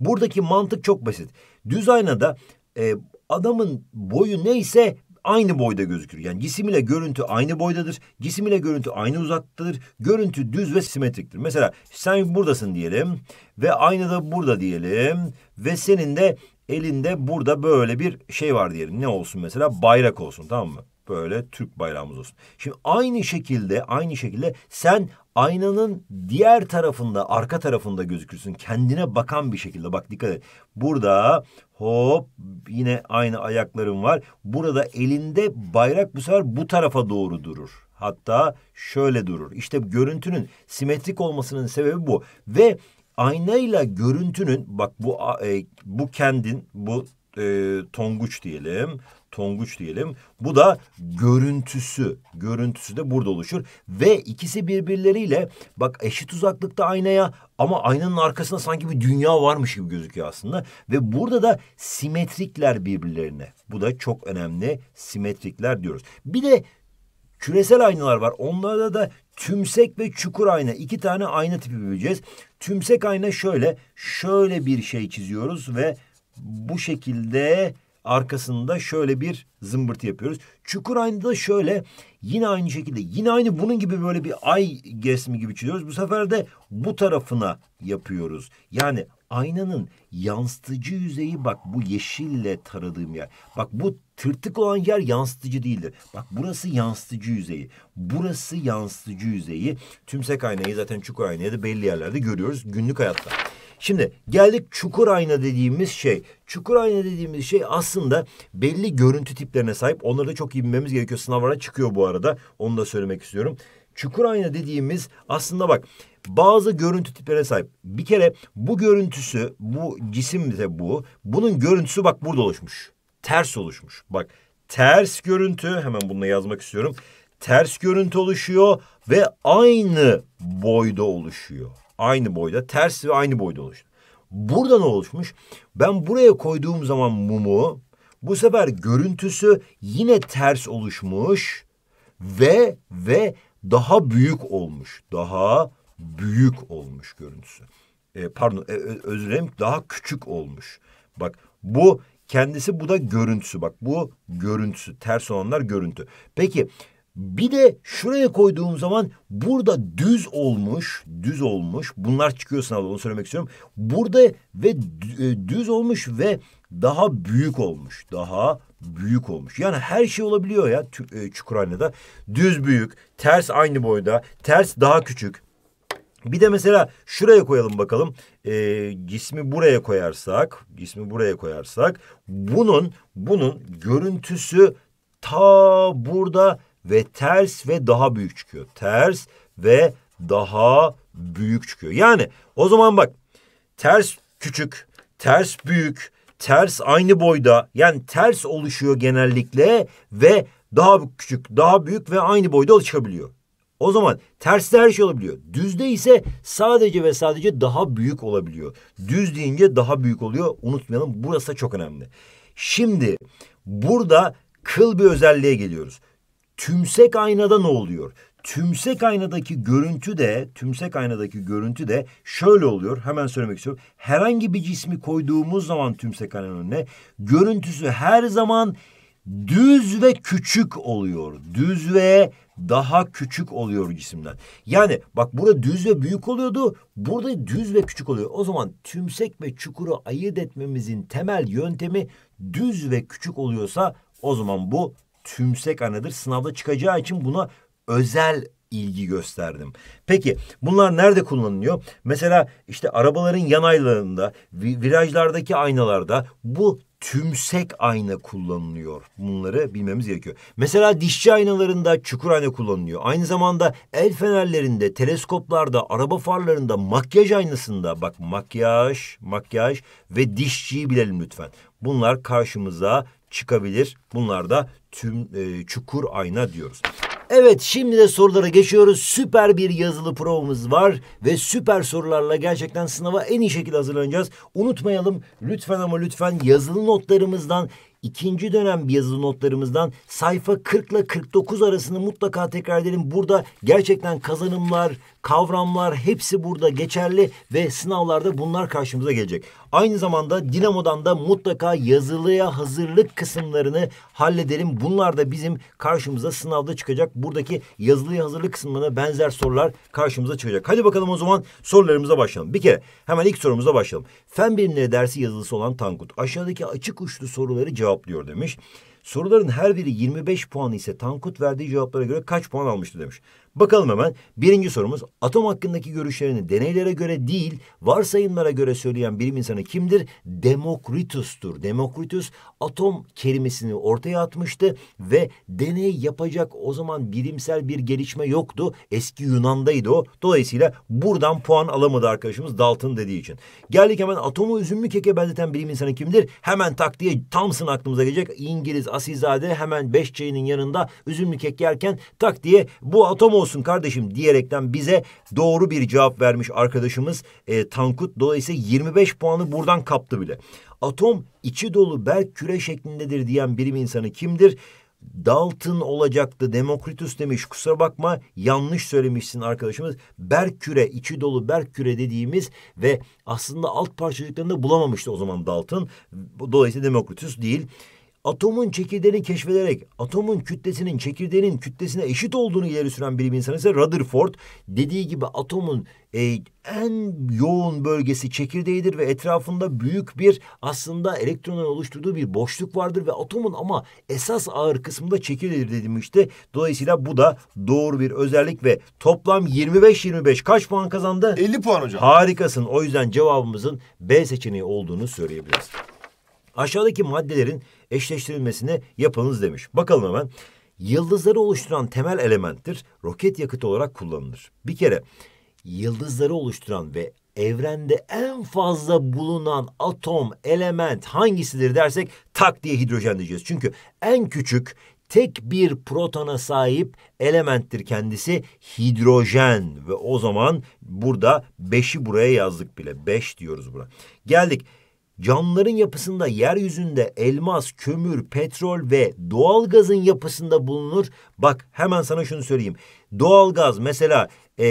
Buradaki mantık çok basit. Düz aynada e, adamın boyu neyse aynı boyda gözükür. Yani cisim ile görüntü aynı boydadır. Cisim ile görüntü aynı uzaktadır. Görüntü düz ve simetriktir. Mesela sen buradasın diyelim ve aynada burada diyelim ve senin de elinde burada böyle bir şey var diyelim. Ne olsun mesela? Bayrak olsun tamam mı? Böyle Türk bayrağımız olsun. Şimdi aynı şekilde aynı şekilde sen aynanın diğer tarafında, arka tarafında gözükürsün. Kendine bakan bir şekilde. Bak dikkat et. Burada hop yine aynı ayakların var. Burada elinde bayrak bu sefer bu tarafa doğru durur. Hatta şöyle durur. İşte görüntünün simetrik olmasının sebebi bu. Ve aynayla görüntünün bak bu e, bu kendin bu e, tonguç diyelim tonguç diyelim. Bu da görüntüsü. Görüntüsü de burada oluşur. Ve ikisi birbirleriyle bak eşit uzaklıkta aynaya ama aynanın arkasında sanki bir dünya varmış gibi gözüküyor aslında. Ve burada da simetrikler birbirlerine. Bu da çok önemli simetrikler diyoruz. Bir de küresel aynalar var. Onlarda da tümsek ve çukur ayna. iki tane ayna tipi bileceğiz. Tümsek ayna şöyle. Şöyle bir şey çiziyoruz ve bu şekilde arkasında şöyle bir zımbırtı yapıyoruz. Çukur aynada şöyle yine aynı şekilde yine aynı bunun gibi böyle bir ay resmi gibi çiziyoruz. Bu sefer de bu tarafına yapıyoruz. Yani aynanın yansıtıcı yüzeyi bak bu yeşille taradığım yer. Bak bu Tırtık olan yer yansıtıcı değildir. Bak burası yansıtıcı yüzeyi. Burası yansıtıcı yüzeyi. Tümsek aynayı zaten çukur aynayı da belli yerlerde görüyoruz günlük hayatta. Şimdi geldik çukur ayna dediğimiz şey. Çukur ayna dediğimiz şey aslında belli görüntü tiplerine sahip. Onları da çok iyi bilmemiz gerekiyor. Sınavlara çıkıyor bu arada. Onu da söylemek istiyorum. Çukur ayna dediğimiz aslında bak bazı görüntü tiplerine sahip. Bir kere bu görüntüsü, bu cisim de bu. Bunun görüntüsü bak burada oluşmuş ters oluşmuş. Bak ters görüntü hemen bunu yazmak istiyorum. Ters görüntü oluşuyor ve aynı boyda oluşuyor. Aynı boyda ters ve aynı boyda oluşuyor. Burada ne oluşmuş? Ben buraya koyduğum zaman mumu bu sefer görüntüsü yine ters oluşmuş ve ve daha büyük olmuş. Daha büyük olmuş görüntüsü. E, pardon e, e, özür dilerim daha küçük olmuş. Bak bu Kendisi bu da görüntüsü bak bu görüntüsü ters olanlar görüntü. Peki bir de şuraya koyduğum zaman burada düz olmuş, düz olmuş. Bunlar çıkıyor sınavda onu söylemek istiyorum. Burada ve e, düz olmuş ve daha büyük olmuş. Daha büyük olmuş. Yani her şey olabiliyor ya e, Çukurhane'de. Düz büyük, ters aynı boyda, ters daha küçük, bir de mesela şuraya koyalım bakalım. E, ee, cismi buraya koyarsak, cismi buraya koyarsak bunun bunun görüntüsü ta burada ve ters ve daha büyük çıkıyor. Ters ve daha büyük çıkıyor. Yani o zaman bak ters küçük, ters büyük, ters aynı boyda. Yani ters oluşuyor genellikle ve daha küçük, daha büyük ve aynı boyda çıkabiliyor. O zaman tersi her şey olabiliyor. Düzde ise sadece ve sadece daha büyük olabiliyor. Düz deyince daha büyük oluyor. Unutmayalım burası da çok önemli. Şimdi burada kıl bir özelliğe geliyoruz. Tümsek aynada ne oluyor? Tümsek aynadaki görüntü de tümsek aynadaki görüntü de şöyle oluyor. Hemen söylemek istiyorum. Herhangi bir cismi koyduğumuz zaman tümsek aynanın önüne görüntüsü her zaman düz ve küçük oluyor. Düz ve daha küçük oluyor cisimden. Yani bak burada düz ve büyük oluyordu. Burada düz ve küçük oluyor. O zaman tümsek ve çukuru ayırt etmemizin temel yöntemi düz ve küçük oluyorsa o zaman bu tümsek anıdır. Sınavda çıkacağı için buna özel ilgi gösterdim. Peki bunlar nerede kullanılıyor? Mesela işte arabaların yan aylarında, virajlardaki aynalarda bu tümsek ayna kullanılıyor. Bunları bilmemiz gerekiyor. Mesela dişçi aynalarında çukur ayna kullanılıyor. Aynı zamanda el fenerlerinde, teleskoplarda, araba farlarında, makyaj aynasında bak makyaj, makyaj ve dişçiyi bilelim lütfen. Bunlar karşımıza çıkabilir. Bunlar da tüm e, çukur ayna diyoruz. Evet şimdi de sorulara geçiyoruz. Süper bir yazılı provamız var ve süper sorularla gerçekten sınava en iyi şekilde hazırlanacağız. Unutmayalım lütfen ama lütfen yazılı notlarımızdan ikinci dönem yazılı notlarımızdan sayfa 40 ile 49 arasını mutlaka tekrar edelim. Burada gerçekten kazanımlar Kavramlar hepsi burada geçerli ve sınavlarda bunlar karşımıza gelecek. Aynı zamanda Dinamo'dan da mutlaka yazılıya hazırlık kısımlarını halledelim. Bunlar da bizim karşımıza sınavda çıkacak. Buradaki yazılıya hazırlık kısımlarına benzer sorular karşımıza çıkacak. Hadi bakalım o zaman sorularımıza başlayalım. Bir kere hemen ilk sorumuza başlayalım. Fen bilimleri dersi yazılısı olan Tankut aşağıdaki açık uçlu soruları cevaplıyor demiş. Soruların her biri 25 puan ise Tankut verdiği cevaplara göre kaç puan almıştı demiş. Bakalım hemen. Birinci sorumuz atom hakkındaki görüşlerini deneylere göre değil varsayımlara göre söyleyen bilim insanı kimdir? Demokritus'tur. Demokritus atom kelimesini ortaya atmıştı ve deney yapacak o zaman bilimsel bir gelişme yoktu. Eski Yunan'daydı o. Dolayısıyla buradan puan alamadı arkadaşımız Dalton dediği için. Geldik hemen atomu üzümlü keke benzeten bilim insanı kimdir? Hemen tak diye Thompson aklımıza gelecek. İngiliz Asizade hemen beş çayının yanında üzümlü kek yerken tak diye bu atom olsun olsun kardeşim diyerekten bize doğru bir cevap vermiş arkadaşımız e, Tankut. Dolayısıyla 25 puanı buradan kaptı bile. Atom içi dolu berk küre şeklindedir diyen bilim insanı kimdir? Dalton olacaktı Demokritus demiş kusura bakma yanlış söylemişsin arkadaşımız. küre içi dolu küre dediğimiz ve aslında alt parçacıklarını da bulamamıştı o zaman Dalton. Dolayısıyla Demokritus değil. Atomun çekirdeğini keşfederek atomun kütlesinin çekirdeğinin kütlesine eşit olduğunu ileri süren bilim insanı ise Rutherford dediği gibi atomun e, en yoğun bölgesi çekirdeğidir ve etrafında büyük bir aslında elektronların oluşturduğu bir boşluk vardır ve atomun ama esas ağır kısmı da çekirdeğidir demişti. Dolayısıyla bu da doğru bir özellik ve toplam 25-25 kaç puan kazandı? 50 puan hocam. Harikasın. O yüzden cevabımızın B seçeneği olduğunu söyleyebiliriz. Aşağıdaki maddelerin eşleştirilmesini yapınız demiş. Bakalım hemen. Yıldızları oluşturan temel elementtir. Roket yakıtı olarak kullanılır. Bir kere yıldızları oluşturan ve evrende en fazla bulunan atom, element hangisidir dersek tak diye hidrojen diyeceğiz. Çünkü en küçük tek bir protona sahip elementtir kendisi hidrojen ve o zaman burada 5'i buraya yazdık bile. 5 diyoruz buna. Geldik camların yapısında yeryüzünde elmas, kömür, petrol ve doğalgazın yapısında bulunur. Bak hemen sana şunu söyleyeyim. Doğalgaz mesela e,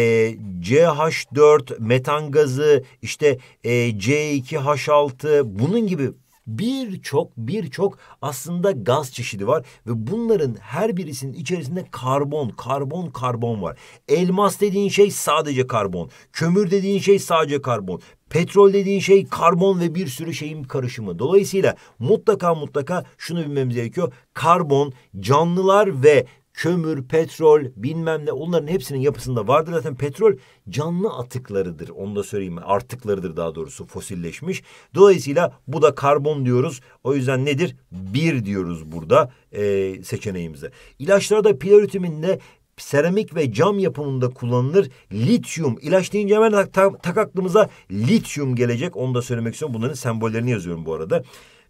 CH4 metan gazı işte e, C2H6 bunun gibi birçok birçok aslında gaz çeşidi var ve bunların her birisinin içerisinde karbon, karbon, karbon var. Elmas dediğin şey sadece karbon, kömür dediğin şey sadece karbon, Petrol dediğin şey karbon ve bir sürü şeyin karışımı. Dolayısıyla mutlaka mutlaka şunu bilmemiz gerekiyor. Karbon canlılar ve kömür, petrol bilmem ne onların hepsinin yapısında vardır. Zaten petrol canlı atıklarıdır. Onu da söyleyeyim. Artıklarıdır daha doğrusu fosilleşmiş. Dolayısıyla bu da karbon diyoruz. O yüzden nedir? Bir diyoruz burada e, seçeneğimize. İlaçlarda piloritüminde seramik ve cam yapımında kullanılır. Lityum. İlaç deyince hemen tak, tak aklımıza lityum gelecek. Onu da söylemek istiyorum. Bunların sembollerini yazıyorum bu arada.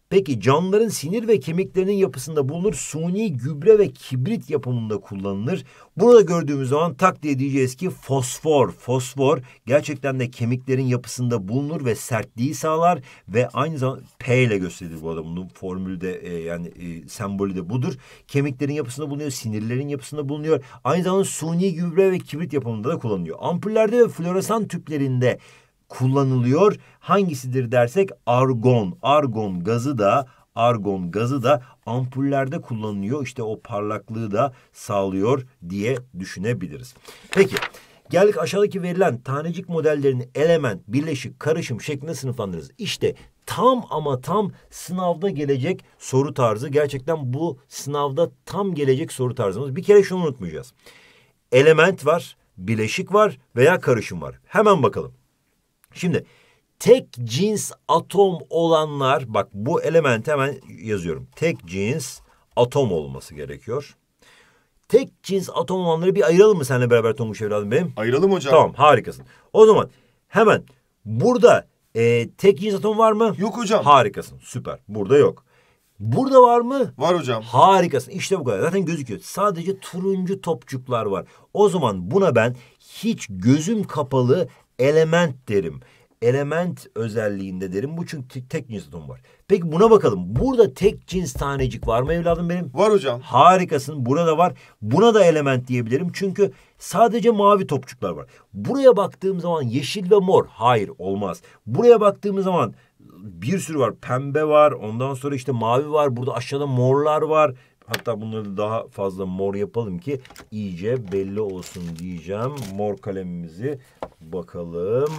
Peki canlıların sinir ve kemiklerinin yapısında bulunur. Suni gübre ve kibrit yapımında kullanılır. Bunu da gördüğümüz zaman tak diye diyeceğiz ki fosfor. Fosfor gerçekten de kemiklerin yapısında bulunur ve sertliği sağlar ve aynı zamanda P ile gösterilir bu arada. Bunun formülü de e, yani e, sembolü de budur. Kemiklerin yapısında bulunuyor, sinirlerin yapısında bulunuyor. Aynı zamanda suni gübre ve kibrit yapımında da kullanılıyor. Ampullerde ve floresan tüplerinde kullanılıyor. Hangisidir dersek argon. Argon gazı da argon gazı da ampullerde kullanılıyor. İşte o parlaklığı da sağlıyor diye düşünebiliriz. Peki geldik aşağıdaki verilen tanecik modellerini element, birleşik, karışım şeklinde sınıflandırırız. İşte tam ama tam sınavda gelecek soru tarzı. Gerçekten bu sınavda tam gelecek soru tarzımız. Bir kere şunu unutmayacağız. Element var, bileşik var veya karışım var. Hemen bakalım. Şimdi tek cins atom olanlar bak bu element hemen yazıyorum. Tek cins atom olması gerekiyor. Tek cins atom olanları bir ayıralım mı seninle beraber Tonguç evladım benim? Ayıralım hocam. Tamam harikasın. O zaman hemen burada e, tek cins atom var mı? Yok hocam. Harikasın süper burada yok. Burada var mı? Var hocam. Harikasın. İşte bu kadar. Zaten gözüküyor. Sadece turuncu topçuklar var. O zaman buna ben hiç gözüm kapalı element derim. Element özelliğinde derim. Bu çünkü tek, cins atom var. Peki buna bakalım. Burada tek cins tanecik var mı evladım benim? Var hocam. Harikasın. Burada var. Buna da element diyebilirim. Çünkü sadece mavi topçuklar var. Buraya baktığım zaman yeşil ve mor. Hayır olmaz. Buraya baktığım zaman bir sürü var. Pembe var. Ondan sonra işte mavi var. Burada aşağıda morlar var. Hatta bunları daha fazla mor yapalım ki iyice belli olsun diyeceğim. Mor kalemimizi bakalım.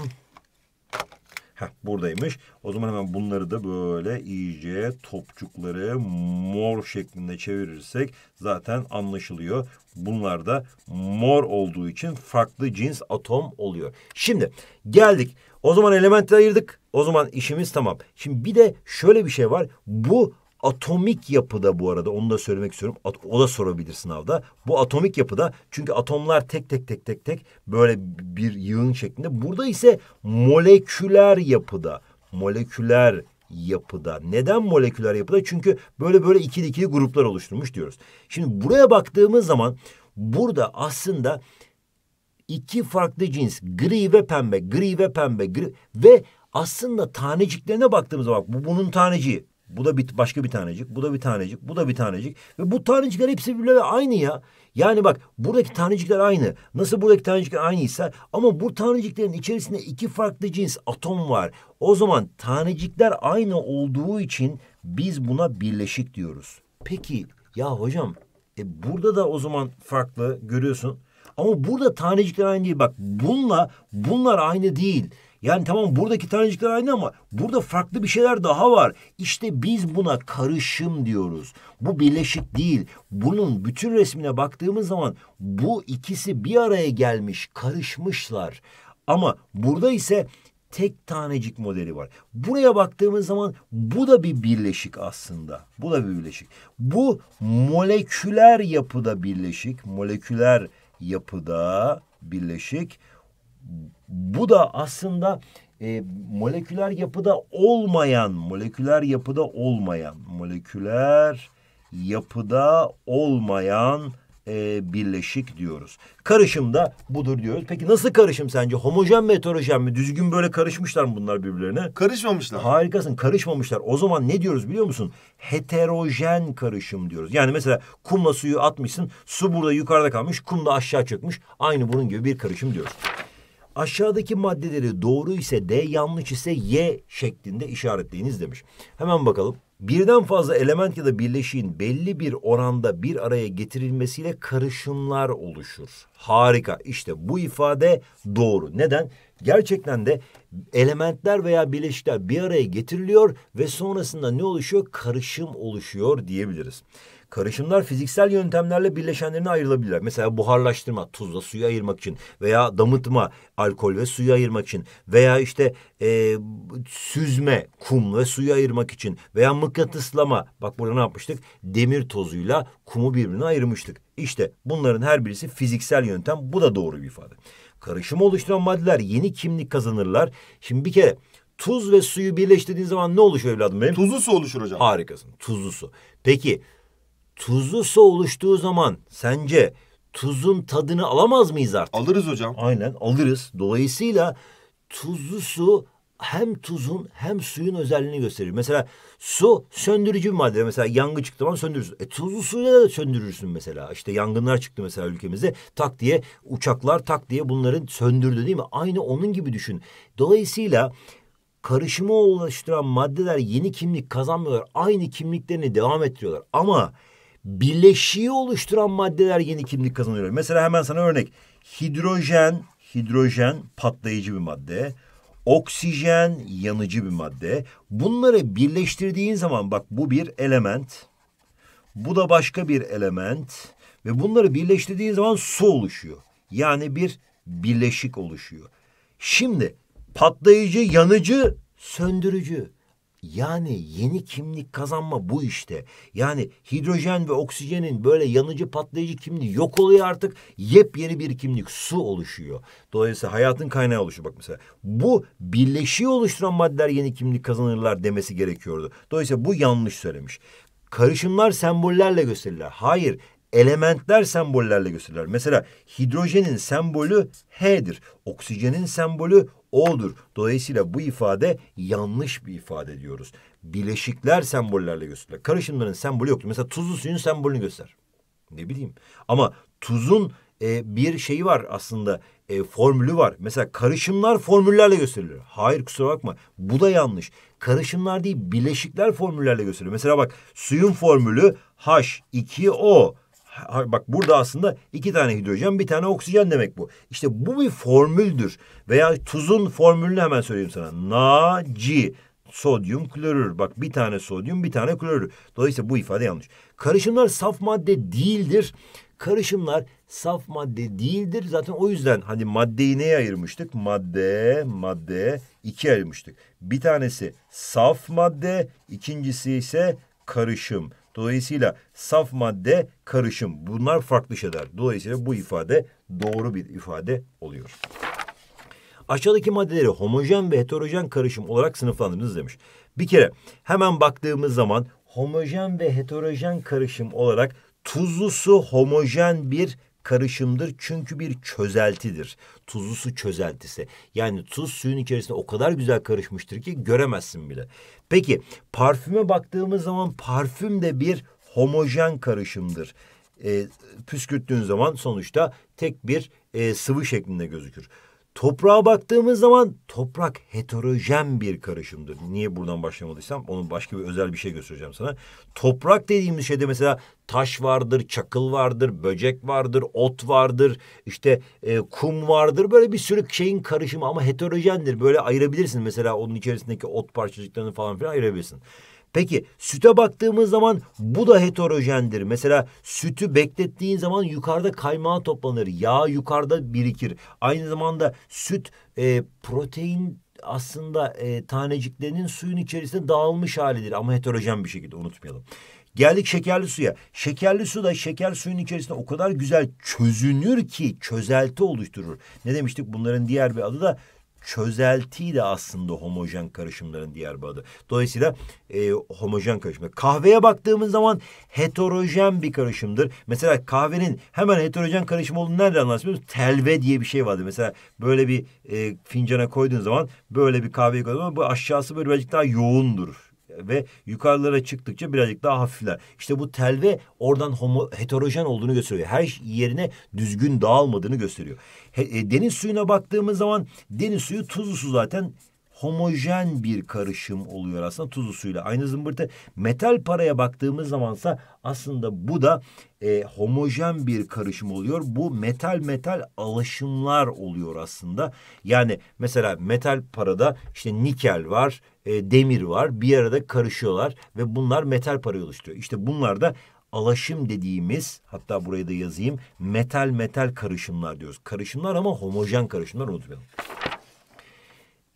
Heh, buradaymış. O zaman hemen bunları da böyle iyice topçukları mor şeklinde çevirirsek zaten anlaşılıyor. Bunlar da mor olduğu için farklı cins atom oluyor. Şimdi geldik. O zaman elementi ayırdık. O zaman işimiz tamam. Şimdi bir de şöyle bir şey var. Bu atomik yapıda bu arada onu da söylemek istiyorum. At o da sorabilir sınavda. Bu atomik yapıda çünkü atomlar tek tek tek tek tek böyle bir yığın şeklinde. Burada ise moleküler yapıda. Moleküler yapıda. Neden moleküler yapıda? Çünkü böyle böyle ikili ikili gruplar oluşturmuş diyoruz. Şimdi buraya baktığımız zaman burada aslında iki farklı cins gri ve pembe, gri ve pembe gri ve aslında taneciklerine baktığımız zaman bu bunun taneciği, bu da bir, başka bir tanecik, bu da bir tanecik, bu da bir tanecik. Ve bu tanecikler hepsi birbirine aynı ya. Yani bak buradaki tanecikler aynı. Nasıl buradaki tanecikler aynıysa ama bu taneciklerin içerisinde iki farklı cins atom var. O zaman tanecikler aynı olduğu için biz buna birleşik diyoruz. Peki ya hocam e burada da o zaman farklı görüyorsun. Ama burada tanecikler aynı değil. Bak bununla bunlar aynı değil. Yani tamam buradaki tanecikler aynı ama burada farklı bir şeyler daha var. İşte biz buna karışım diyoruz. Bu birleşik değil. Bunun bütün resmine baktığımız zaman bu ikisi bir araya gelmiş, karışmışlar. Ama burada ise tek tanecik modeli var. Buraya baktığımız zaman bu da bir birleşik aslında. Bu da bir birleşik. Bu moleküler yapıda birleşik. Moleküler yapıda birleşik. Bu da aslında e, moleküler yapıda olmayan, moleküler yapıda olmayan, moleküler yapıda olmayan e, birleşik diyoruz. Karışım da budur diyoruz. Peki nasıl karışım sence? Homojen mi heterojen mi? Düzgün böyle karışmışlar mı bunlar birbirlerine? Karışmamışlar. Harikasın karışmamışlar. O zaman ne diyoruz biliyor musun? Heterojen karışım diyoruz. Yani mesela kumla suyu atmışsın. Su burada yukarıda kalmış. Kum da aşağı çökmüş. Aynı bunun gibi bir karışım diyoruz. Aşağıdaki maddeleri doğru ise D, yanlış ise Y şeklinde işaretleyiniz demiş. Hemen bakalım. Birden fazla element ya da birleşiğin belli bir oranda bir araya getirilmesiyle karışımlar oluşur. Harika. İşte bu ifade doğru. Neden? Gerçekten de elementler veya bileşikler bir araya getiriliyor ve sonrasında ne oluşuyor? Karışım oluşuyor diyebiliriz. Karışımlar fiziksel yöntemlerle birleşenlerine ayrılabilirler. Mesela buharlaştırma, tuzla suyu ayırmak için veya damıtma, alkol ve suyu ayırmak için veya işte e, süzme, kum ve suyu ayırmak için veya mıknatıslama. Bak burada ne yapmıştık? Demir tozuyla kumu birbirine ayırmıştık. İşte bunların her birisi fiziksel yöntem. Bu da doğru bir ifade. Karışımı oluşturan maddeler yeni kimlik kazanırlar. Şimdi bir kere tuz ve suyu birleştirdiğin zaman ne oluşuyor evladım benim? Tuzlu su oluşur hocam. Harikasın. Tuzlu su. Peki Tuzlu su oluştuğu zaman sence tuzun tadını alamaz mıyız artık? Alırız hocam. Aynen alırız. Dolayısıyla tuzlu su hem tuzun hem suyun özelliğini gösterir. Mesela su söndürücü bir madde. Mesela yangın çıktı zaman söndürürsün. E, tuzlu suyla da söndürürsün mesela. İşte yangınlar çıktı mesela ülkemizde. Tak diye uçaklar tak diye bunların söndürdü değil mi? Aynı onun gibi düşün. Dolayısıyla karışımı oluşturan maddeler yeni kimlik kazanmıyorlar. Aynı kimliklerini devam ettiriyorlar. Ama bileşiği oluşturan maddeler yeni kimlik kazanıyor. Mesela hemen sana örnek. Hidrojen, hidrojen patlayıcı bir madde. Oksijen yanıcı bir madde. Bunları birleştirdiğin zaman bak bu bir element. Bu da başka bir element. Ve bunları birleştirdiğin zaman su oluşuyor. Yani bir bileşik oluşuyor. Şimdi patlayıcı, yanıcı, söndürücü. Yani yeni kimlik kazanma bu işte. Yani hidrojen ve oksijenin böyle yanıcı patlayıcı kimliği yok oluyor artık. Yepyeni bir kimlik su oluşuyor. Dolayısıyla hayatın kaynağı oluşuyor. Bak mesela bu birleşiği oluşturan maddeler yeni kimlik kazanırlar demesi gerekiyordu. Dolayısıyla bu yanlış söylemiş. Karışımlar sembollerle gösterirler. Hayır elementler sembollerle gösterirler. Mesela hidrojenin sembolü H'dir. Oksijenin sembolü O'dur. Dolayısıyla bu ifade yanlış bir ifade diyoruz. Bileşikler sembollerle gösterilir. Karışımların sembolü yoktur. Mesela tuzlu suyun sembolünü göster. Ne bileyim. Ama tuzun e, bir şeyi var aslında e, formülü var. Mesela karışımlar formüllerle gösterilir. Hayır kusura bakma bu da yanlış. Karışımlar değil bileşikler formüllerle gösterilir. Mesela bak suyun formülü H2O bak burada aslında iki tane hidrojen bir tane oksijen demek bu. İşte bu bir formüldür. Veya tuzun formülünü hemen söyleyeyim sana. Naci sodyum klorür. Bak bir tane sodyum bir tane klorür. Dolayısıyla bu ifade yanlış. Karışımlar saf madde değildir. Karışımlar saf madde değildir. Zaten o yüzden hani maddeyi neye ayırmıştık? Madde, madde ikiye ayırmıştık. Bir tanesi saf madde, ikincisi ise karışım. Dolayısıyla saf madde karışım bunlar farklı şeyler. Dolayısıyla bu ifade doğru bir ifade oluyor. Aşağıdaki maddeleri homojen ve heterojen karışım olarak sınıflandırınız demiş. Bir kere hemen baktığımız zaman homojen ve heterojen karışım olarak tuzlu su homojen bir karışımdır çünkü bir çözeltidir. Tuzlu su çözeltisi. Yani tuz suyun içerisinde o kadar güzel karışmıştır ki göremezsin bile. Peki parfüme baktığımız zaman parfüm de bir homojen karışımdır. E, püskürttüğün zaman sonuçta tek bir e, sıvı şeklinde gözükür. Toprağa baktığımız zaman toprak heterojen bir karışımdır. Niye buradan başlamadıysam onun başka bir özel bir şey göstereceğim sana. Toprak dediğimiz şeyde mesela taş vardır, çakıl vardır, böcek vardır, ot vardır, işte e, kum vardır. Böyle bir sürü şeyin karışımı ama heterojendir. Böyle ayırabilirsin mesela onun içerisindeki ot parçacıklarını falan filan ayırabilirsin. Peki süte baktığımız zaman bu da heterojendir. Mesela sütü beklettiğin zaman yukarıda kaymağı toplanır. Yağ yukarıda birikir. Aynı zamanda süt e, protein aslında e, taneciklerinin suyun içerisinde dağılmış halidir. Ama heterojen bir şekilde unutmayalım. Geldik şekerli suya. Şekerli su da şeker suyun içerisinde o kadar güzel çözünür ki çözelti oluşturur. Ne demiştik? Bunların diğer bir adı da çözeltiyi de aslında homojen karışımların diğer bir adı. Dolayısıyla e, homojen karışım. Kahveye baktığımız zaman heterojen bir karışımdır. Mesela kahvenin hemen heterojen karışım olduğunu nereden anlıyorsunuz? Telve diye bir şey vardı. Mesela böyle bir e, fincana koyduğun zaman böyle bir kahveyi koyduğun zaman bu aşağısı böyle birazcık daha yoğundur ve yukarılara çıktıkça birazcık daha hafifler. İşte bu telve oradan homo, heterojen olduğunu gösteriyor. Her şey yerine düzgün dağılmadığını gösteriyor. He, e, deniz suyuna baktığımız zaman deniz suyu tuzlu su zaten homojen bir karışım oluyor aslında tuzlu suyla. Aynı zımbırtı metal paraya baktığımız zamansa aslında bu da e, homojen bir karışım oluyor. Bu metal metal alaşımlar oluyor aslında. Yani mesela metal parada işte nikel var, e, demir var. Bir arada karışıyorlar ve bunlar metal parayı oluşturuyor. İşte bunlar da alaşım dediğimiz hatta burayı da yazayım metal metal karışımlar diyoruz. Karışımlar ama homojen karışımlar unutmayalım.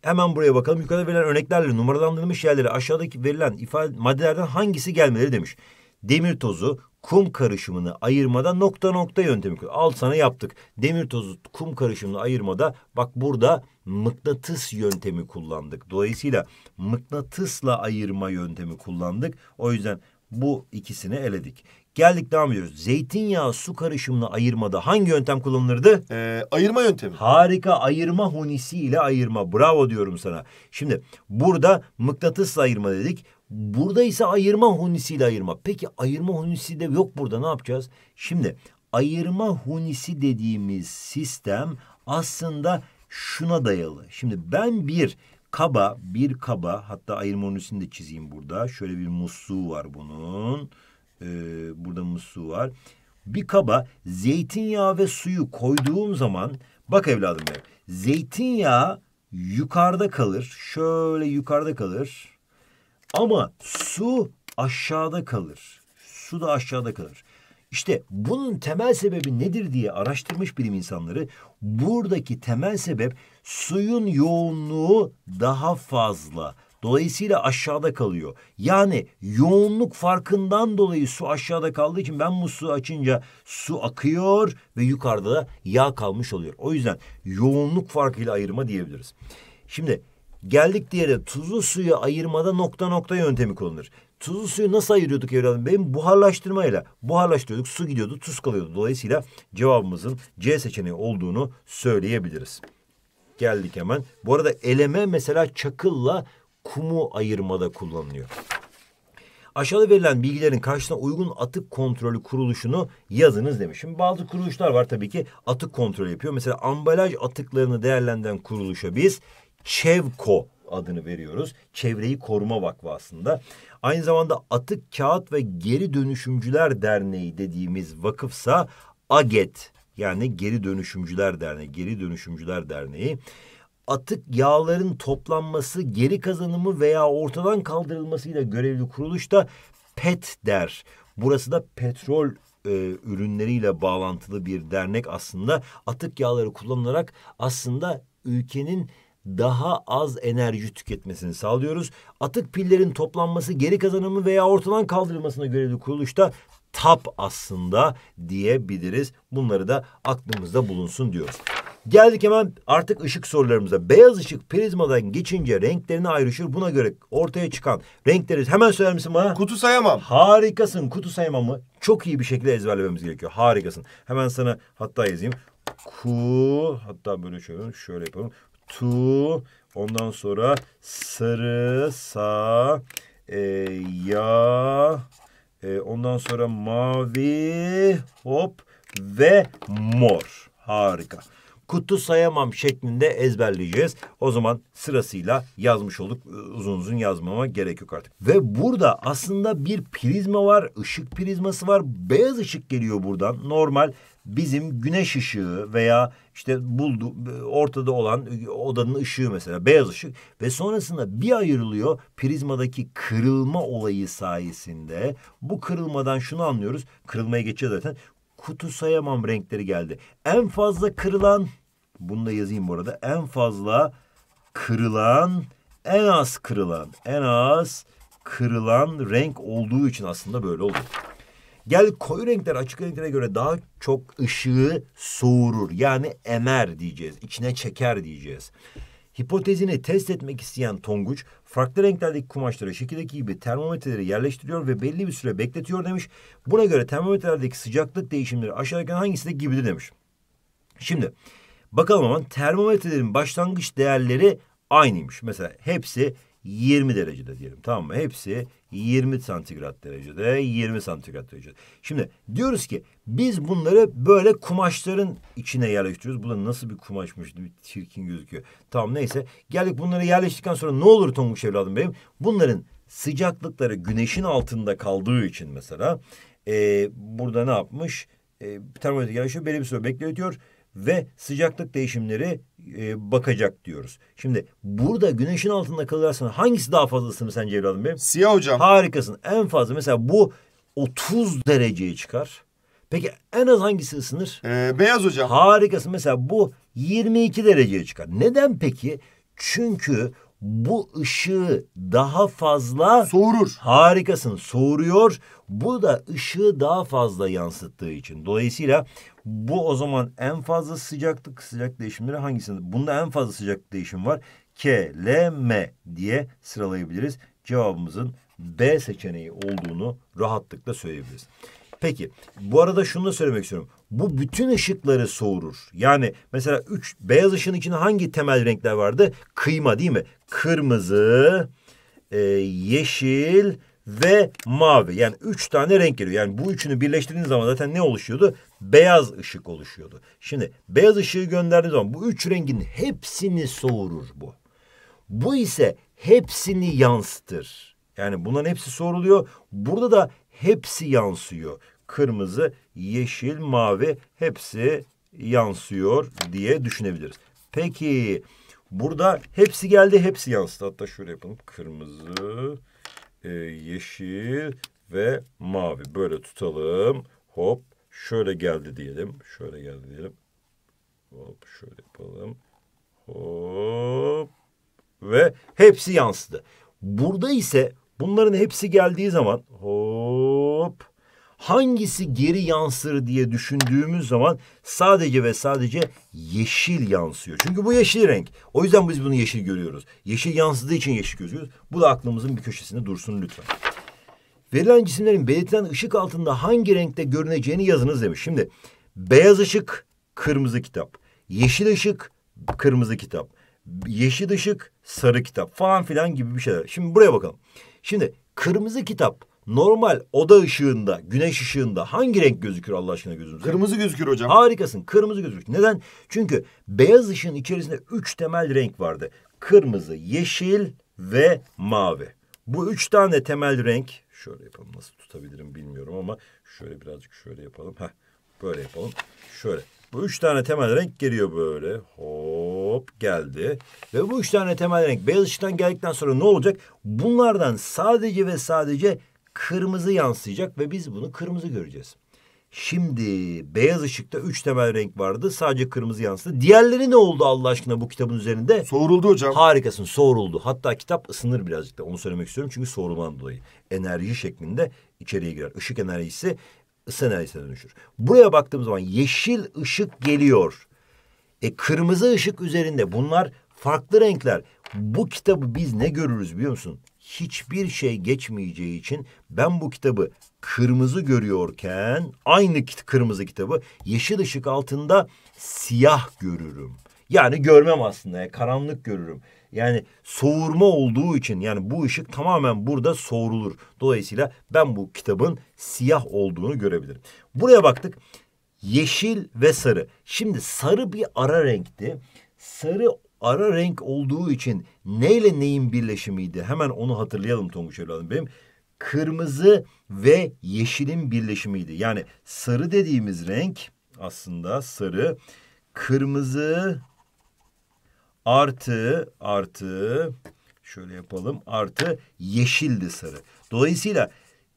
Hemen buraya bakalım. Yukarıda verilen örneklerle numaralandırılmış yerlere aşağıdaki verilen ifade maddelerden hangisi gelmeleri demiş. Demir tozu, kum karışımını ayırmada nokta nokta yöntemi kullan. Al sana yaptık. Demir tozu kum karışımını ayırmada bak burada mıknatıs yöntemi kullandık. Dolayısıyla mıknatısla ayırma yöntemi kullandık. O yüzden bu ikisini eledik. Geldik devam ediyoruz. Zeytinyağı su karışımını ayırmada hangi yöntem kullanılırdı? Ee, ayırma yöntemi. Harika ayırma hunisi ile ayırma. Bravo diyorum sana. Şimdi burada mıknatısla ayırma dedik. Burada ise ayırma hunisiyle ayırma. Peki ayırma hunisi de yok burada ne yapacağız? Şimdi ayırma hunisi dediğimiz sistem aslında şuna dayalı. Şimdi ben bir kaba, bir kaba hatta ayırma hunisini de çizeyim burada. Şöyle bir musluğu var bunun. Ee, burada musluğu var. Bir kaba zeytinyağı ve suyu koyduğum zaman bak evladım benim zeytinyağı yukarıda kalır. Şöyle yukarıda kalır. Ama su aşağıda kalır. Su da aşağıda kalır. İşte bunun temel sebebi nedir diye araştırmış bilim insanları buradaki temel sebep suyun yoğunluğu daha fazla. Dolayısıyla aşağıda kalıyor. Yani yoğunluk farkından dolayı su aşağıda kaldığı için ben musluğu açınca su akıyor ve yukarıda da yağ kalmış oluyor. O yüzden yoğunluk farkıyla ayırma diyebiliriz. Şimdi Geldik diğeri tuzlu suyu ayırmada nokta nokta yöntemi kullanılır. Tuzlu suyu nasıl ayırıyorduk evladım? Benim buharlaştırmayla. Buharlaştırıyorduk, su gidiyordu, tuz kalıyordu. Dolayısıyla cevabımızın C seçeneği olduğunu söyleyebiliriz. Geldik hemen. Bu arada eleme mesela çakılla kumu ayırmada kullanılıyor. Aşağıda verilen bilgilerin karşısına uygun atık kontrolü kuruluşunu yazınız demişim. Bazı kuruluşlar var tabii ki atık kontrolü yapıyor. Mesela ambalaj atıklarını değerlendiren kuruluşa biz ÇEVKO adını veriyoruz. Çevreyi Koruma Vakfı aslında. Aynı zamanda Atık Kağıt ve Geri Dönüşümcüler Derneği dediğimiz vakıfsa AGET yani Geri Dönüşümcüler Derneği. Geri Dönüşümcüler Derneği atık yağların toplanması, geri kazanımı veya ortadan kaldırılmasıyla görevli kuruluş da PET der. Burası da petrol e, ürünleriyle bağlantılı bir dernek aslında. Atık yağları kullanılarak aslında ülkenin daha az enerji tüketmesini sağlıyoruz. Atık pillerin toplanması, geri kazanımı veya ortadan kaldırılmasına görevli kuruluşta TAP aslında diyebiliriz. Bunları da aklımızda bulunsun diyoruz. Geldik hemen artık ışık sorularımıza. Beyaz ışık prizmadan geçince renklerine ayrışır. Buna göre ortaya çıkan renkleri hemen söyler misin bana? Kutu sayamam. Harikasın. Kutu sayamamı çok iyi bir şekilde ezberlememiz gerekiyor. Harikasın. Hemen sana hatta yazayım. Ku hatta böyle şöyle, şöyle yapalım tu ondan sonra sarı sa e, ya e, ondan sonra mavi hop ve mor harika kutu sayamam şeklinde ezberleyeceğiz. O zaman sırasıyla yazmış olduk. Ee, uzun uzun yazmama gerek yok artık. Ve burada aslında bir prizma var. Işık prizması var. Beyaz ışık geliyor buradan. Normal bizim güneş ışığı veya işte buldu ortada olan odanın ışığı mesela beyaz ışık ve sonrasında bir ayrılıyor prizmadaki kırılma olayı sayesinde bu kırılmadan şunu anlıyoruz kırılmaya geçiyor zaten kutu sayamam renkleri geldi en fazla kırılan bunu da yazayım bu arada. En fazla kırılan, en az kırılan, en az kırılan renk olduğu için aslında böyle oldu. Gel koyu renkler açık renklere göre daha çok ışığı soğurur. Yani emer diyeceğiz. içine çeker diyeceğiz. Hipotezini test etmek isteyen Tonguç, farklı renklerdeki kumaşlara şekildeki gibi termometreleri yerleştiriyor ve belli bir süre bekletiyor demiş. Buna göre termometrelerdeki sıcaklık değişimleri aşağıdaki hangisi de gibidir demiş. Şimdi Bakalım ama termometrelerin başlangıç değerleri aynıymış. Mesela hepsi 20 derecede diyelim tamam mı? Hepsi 20 santigrat derecede, 20 santigrat derecede. Şimdi diyoruz ki biz bunları böyle kumaşların içine yerleştiriyoruz. Bu da nasıl bir kumaşmış bir çirkin gözüküyor. Tamam neyse geldik bunları yerleştikten sonra ne olur Tonguç evladım benim? Bunların sıcaklıkları güneşin altında kaldığı için mesela e, burada ne yapmış? E, termometre yerleşiyor belli bir süre bekletiyor ve sıcaklık değişimleri e, bakacak diyoruz. Şimdi burada güneşin altında kalırsan hangisi daha fazla ısınır sence evladım benim? Siyah hocam. Harikasın. En fazla mesela bu 30 dereceye çıkar. Peki en az hangisi ısınır? Ee, beyaz hocam. Harikasın. Mesela bu 22 dereceye çıkar. Neden peki? Çünkü bu ışığı daha fazla soğurur. Harikasın. Soğuruyor. Bu da ışığı daha fazla yansıttığı için. Dolayısıyla bu o zaman en fazla sıcaklık sıcak değişimleri hangisinde? Bunda en fazla sıcaklık değişim var. K, L, M diye sıralayabiliriz. Cevabımızın B seçeneği olduğunu rahatlıkla söyleyebiliriz. Peki bu arada şunu da söylemek istiyorum. Bu bütün ışıkları soğurur. Yani mesela üç beyaz ışığın içinde hangi temel renkler vardı? Kıyma değil mi? Kırmızı, e, yeşil, ve mavi. Yani üç tane renk geliyor. Yani bu üçünü birleştirdiğiniz zaman zaten ne oluşuyordu? Beyaz ışık oluşuyordu. Şimdi beyaz ışığı gönderdiğiniz zaman bu üç rengin hepsini soğurur bu. Bu ise hepsini yansıtır. Yani bunların hepsi soruluyor. Burada da hepsi yansıyor. Kırmızı, yeşil, mavi hepsi yansıyor diye düşünebiliriz. Peki burada hepsi geldi, hepsi yansıdı. Hatta şöyle yapalım. Kırmızı, e, yeşil ve mavi. Böyle tutalım. Hop şöyle geldi diyelim. Şöyle geldi diyelim. Hop şöyle yapalım. Hop ve hepsi yansıdı. Burada ise bunların hepsi geldiği zaman hop hangisi geri yansır diye düşündüğümüz zaman sadece ve sadece yeşil yansıyor. Çünkü bu yeşil renk. O yüzden biz bunu yeşil görüyoruz. Yeşil yansıdığı için yeşil gözüyoruz. Bu da aklımızın bir köşesinde dursun lütfen. Verilen cisimlerin belirtilen ışık altında hangi renkte görüneceğini yazınız demiş. Şimdi beyaz ışık kırmızı kitap. Yeşil ışık kırmızı kitap. Yeşil ışık sarı kitap falan filan gibi bir şeyler. Şimdi buraya bakalım. Şimdi kırmızı kitap normal oda ışığında, güneş ışığında hangi renk gözükür Allah aşkına gözünüzde? Kırmızı gözükür hocam. Harikasın. Kırmızı gözükür. Neden? Çünkü beyaz ışığın içerisinde üç temel renk vardı. Kırmızı, yeşil ve mavi. Bu üç tane temel renk şöyle yapalım nasıl tutabilirim bilmiyorum ama şöyle birazcık şöyle yapalım. Heh, böyle yapalım. Şöyle. Bu üç tane temel renk geliyor böyle. Hop geldi. Ve bu üç tane temel renk beyaz ışıktan geldikten sonra ne olacak? Bunlardan sadece ve sadece kırmızı yansıyacak ve biz bunu kırmızı göreceğiz. Şimdi beyaz ışıkta üç temel renk vardı. Sadece kırmızı yansıdı. Diğerleri ne oldu Allah aşkına bu kitabın üzerinde? Soğuruldu hocam. Harikasın soğuruldu. Hatta kitap ısınır birazcık da onu söylemek istiyorum. Çünkü soğurulmadan dolayı enerji şeklinde içeriye girer. Işık enerjisi ısı enerjisine dönüşür. Buraya baktığımız zaman yeşil ışık geliyor. E kırmızı ışık üzerinde bunlar farklı renkler. Bu kitabı biz ne görürüz biliyor musun? hiçbir şey geçmeyeceği için ben bu kitabı kırmızı görüyorken aynı kırmızı kitabı yeşil ışık altında siyah görürüm. Yani görmem aslında karanlık görürüm. Yani soğurma olduğu için yani bu ışık tamamen burada soğurulur. Dolayısıyla ben bu kitabın siyah olduğunu görebilirim. Buraya baktık. Yeşil ve sarı. Şimdi sarı bir ara renkti. Sarı ara renk olduğu için neyle neyin birleşimiydi? Hemen onu hatırlayalım Tonguç evladım benim. Kırmızı ve yeşilin birleşimiydi. Yani sarı dediğimiz renk aslında sarı kırmızı artı artı şöyle yapalım artı yeşildi sarı. Dolayısıyla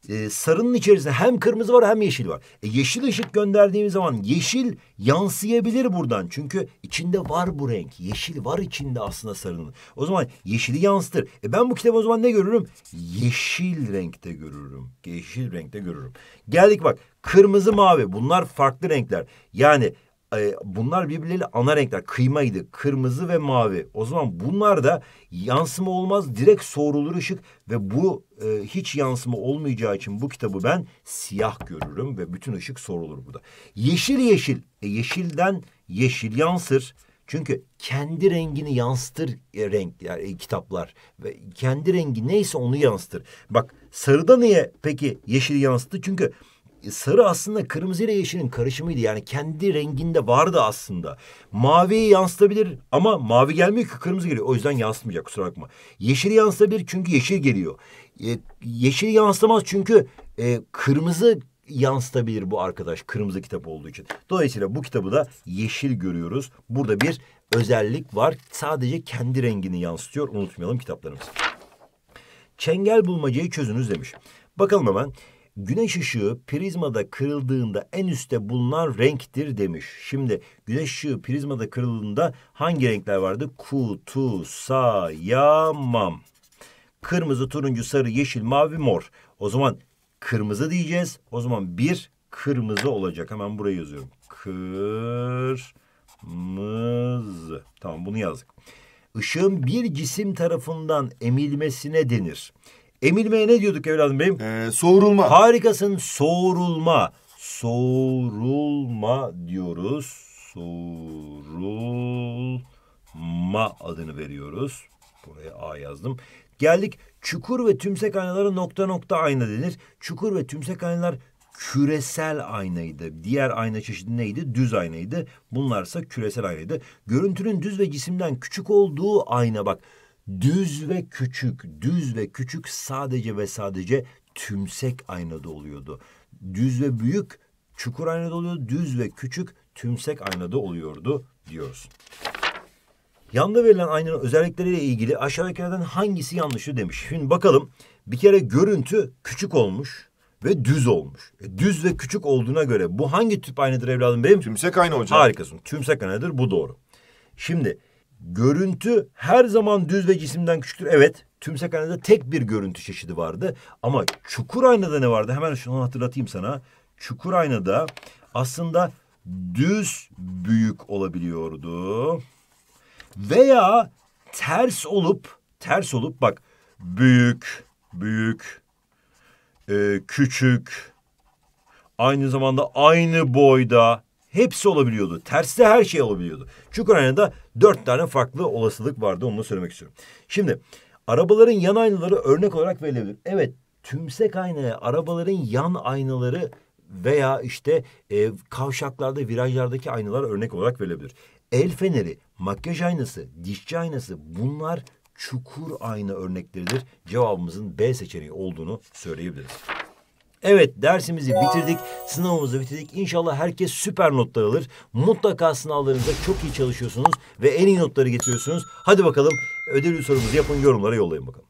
e, sarının içerisinde hem kırmızı var hem yeşil var. E, yeşil ışık gönderdiğimiz zaman yeşil yansıyabilir buradan. Çünkü içinde var bu renk. Yeşil var içinde aslında sarının. O zaman yeşili yansıtır. E, ben bu kitabı o zaman ne görürüm? Yeşil renkte görürüm. Yeşil renkte görürüm. Geldik bak kırmızı mavi bunlar farklı renkler. Yani e, bunlar birbirleriyle ana renkler. Kıymaydı. Kırmızı ve mavi. O zaman bunlar da yansıma olmaz. Direkt soğurulur ışık ve bu e, hiç yansıma olmayacağı için bu kitabı ben siyah görürüm ve bütün ışık soğurulur burada. Yeşil yeşil. E, yeşilden yeşil yansır. Çünkü kendi rengini yansıtır e, renk yani e, kitaplar ve kendi rengi neyse onu yansıtır. Bak sarıda niye peki yeşil yansıttı? Çünkü e, sarı aslında kırmızı ile yeşilin karışımıydı. Yani kendi renginde vardı aslında. Maviyi yansıtabilir ama mavi gelmiyor ki kırmızı geliyor. O yüzden yansıtmayacak kusura bakma. Yeşili yansıtabilir çünkü yeşil geliyor. E, yeşili yansıtamaz çünkü e, kırmızı yansıtabilir bu arkadaş kırmızı kitap olduğu için. Dolayısıyla bu kitabı da yeşil görüyoruz. Burada bir özellik var. Sadece kendi rengini yansıtıyor. Unutmayalım kitaplarımız. Çengel bulmacayı çözünüz demiş. Bakalım hemen. Güneş ışığı prizmada kırıldığında en üstte bulunan renktir demiş. Şimdi güneş ışığı prizmada kırıldığında hangi renkler vardı? Kutusayamam. Kırmızı, turuncu, sarı, yeşil, mavi, mor. O zaman kırmızı diyeceğiz. O zaman bir kırmızı olacak. Hemen buraya yazıyorum. Kırmızı. Tamam bunu yazdık. Işığın bir cisim tarafından emilmesine denir. Emil Bey'e ne diyorduk evladım benim? Ee, soğurulma. Harikasın soğurulma. Soğurulma diyoruz. Soğurulma adını veriyoruz. Buraya A yazdım. Geldik çukur ve tümsek aynalara nokta nokta ayna denir. Çukur ve tümsek aynalar küresel aynaydı. Diğer ayna çeşidi neydi? Düz aynaydı. Bunlarsa küresel aynaydı. Görüntünün düz ve cisimden küçük olduğu ayna bak düz ve küçük, düz ve küçük sadece ve sadece tümsek aynada oluyordu. Düz ve büyük çukur aynada oluyordu, düz ve küçük tümsek aynada oluyordu diyoruz. Yanda verilen aynanın özellikleriyle ilgili aşağıdakilerden hangisi yanlışı demiş. Şimdi bakalım bir kere görüntü küçük olmuş ve düz olmuş. E, düz ve küçük olduğuna göre bu hangi tüp aynadır evladım benim? Tümsek ayna hocam. Harikasın. Tümsek aynadır bu doğru. Şimdi Görüntü her zaman düz ve cisimden küçüktür. Evet tümsek aynada tek bir görüntü çeşidi vardı. Ama çukur aynada ne vardı? Hemen şunu hatırlatayım sana. Çukur aynada aslında düz büyük olabiliyordu. Veya ters olup ters olup bak büyük büyük e, küçük aynı zamanda aynı boyda hepsi olabiliyordu. Tersi her şey olabiliyordu. Çünkü Ukrayna'da dört tane farklı olasılık vardı onu da söylemek istiyorum. Şimdi arabaların yan aynaları örnek olarak verilebilir. Evet tümsek aynaya arabaların yan aynaları veya işte e, kavşaklarda virajlardaki aynalar örnek olarak verilebilir. El feneri, makyaj aynası, dişçi aynası bunlar çukur ayna örnekleridir. Cevabımızın B seçeneği olduğunu söyleyebiliriz. Evet dersimizi bitirdik, sınavımızı bitirdik. İnşallah herkes süper notlar alır. Mutlaka sınavlarınızda çok iyi çalışıyorsunuz ve en iyi notları getiriyorsunuz. Hadi bakalım ödevli sorumuzu yapın, yorumlara yollayın bakalım.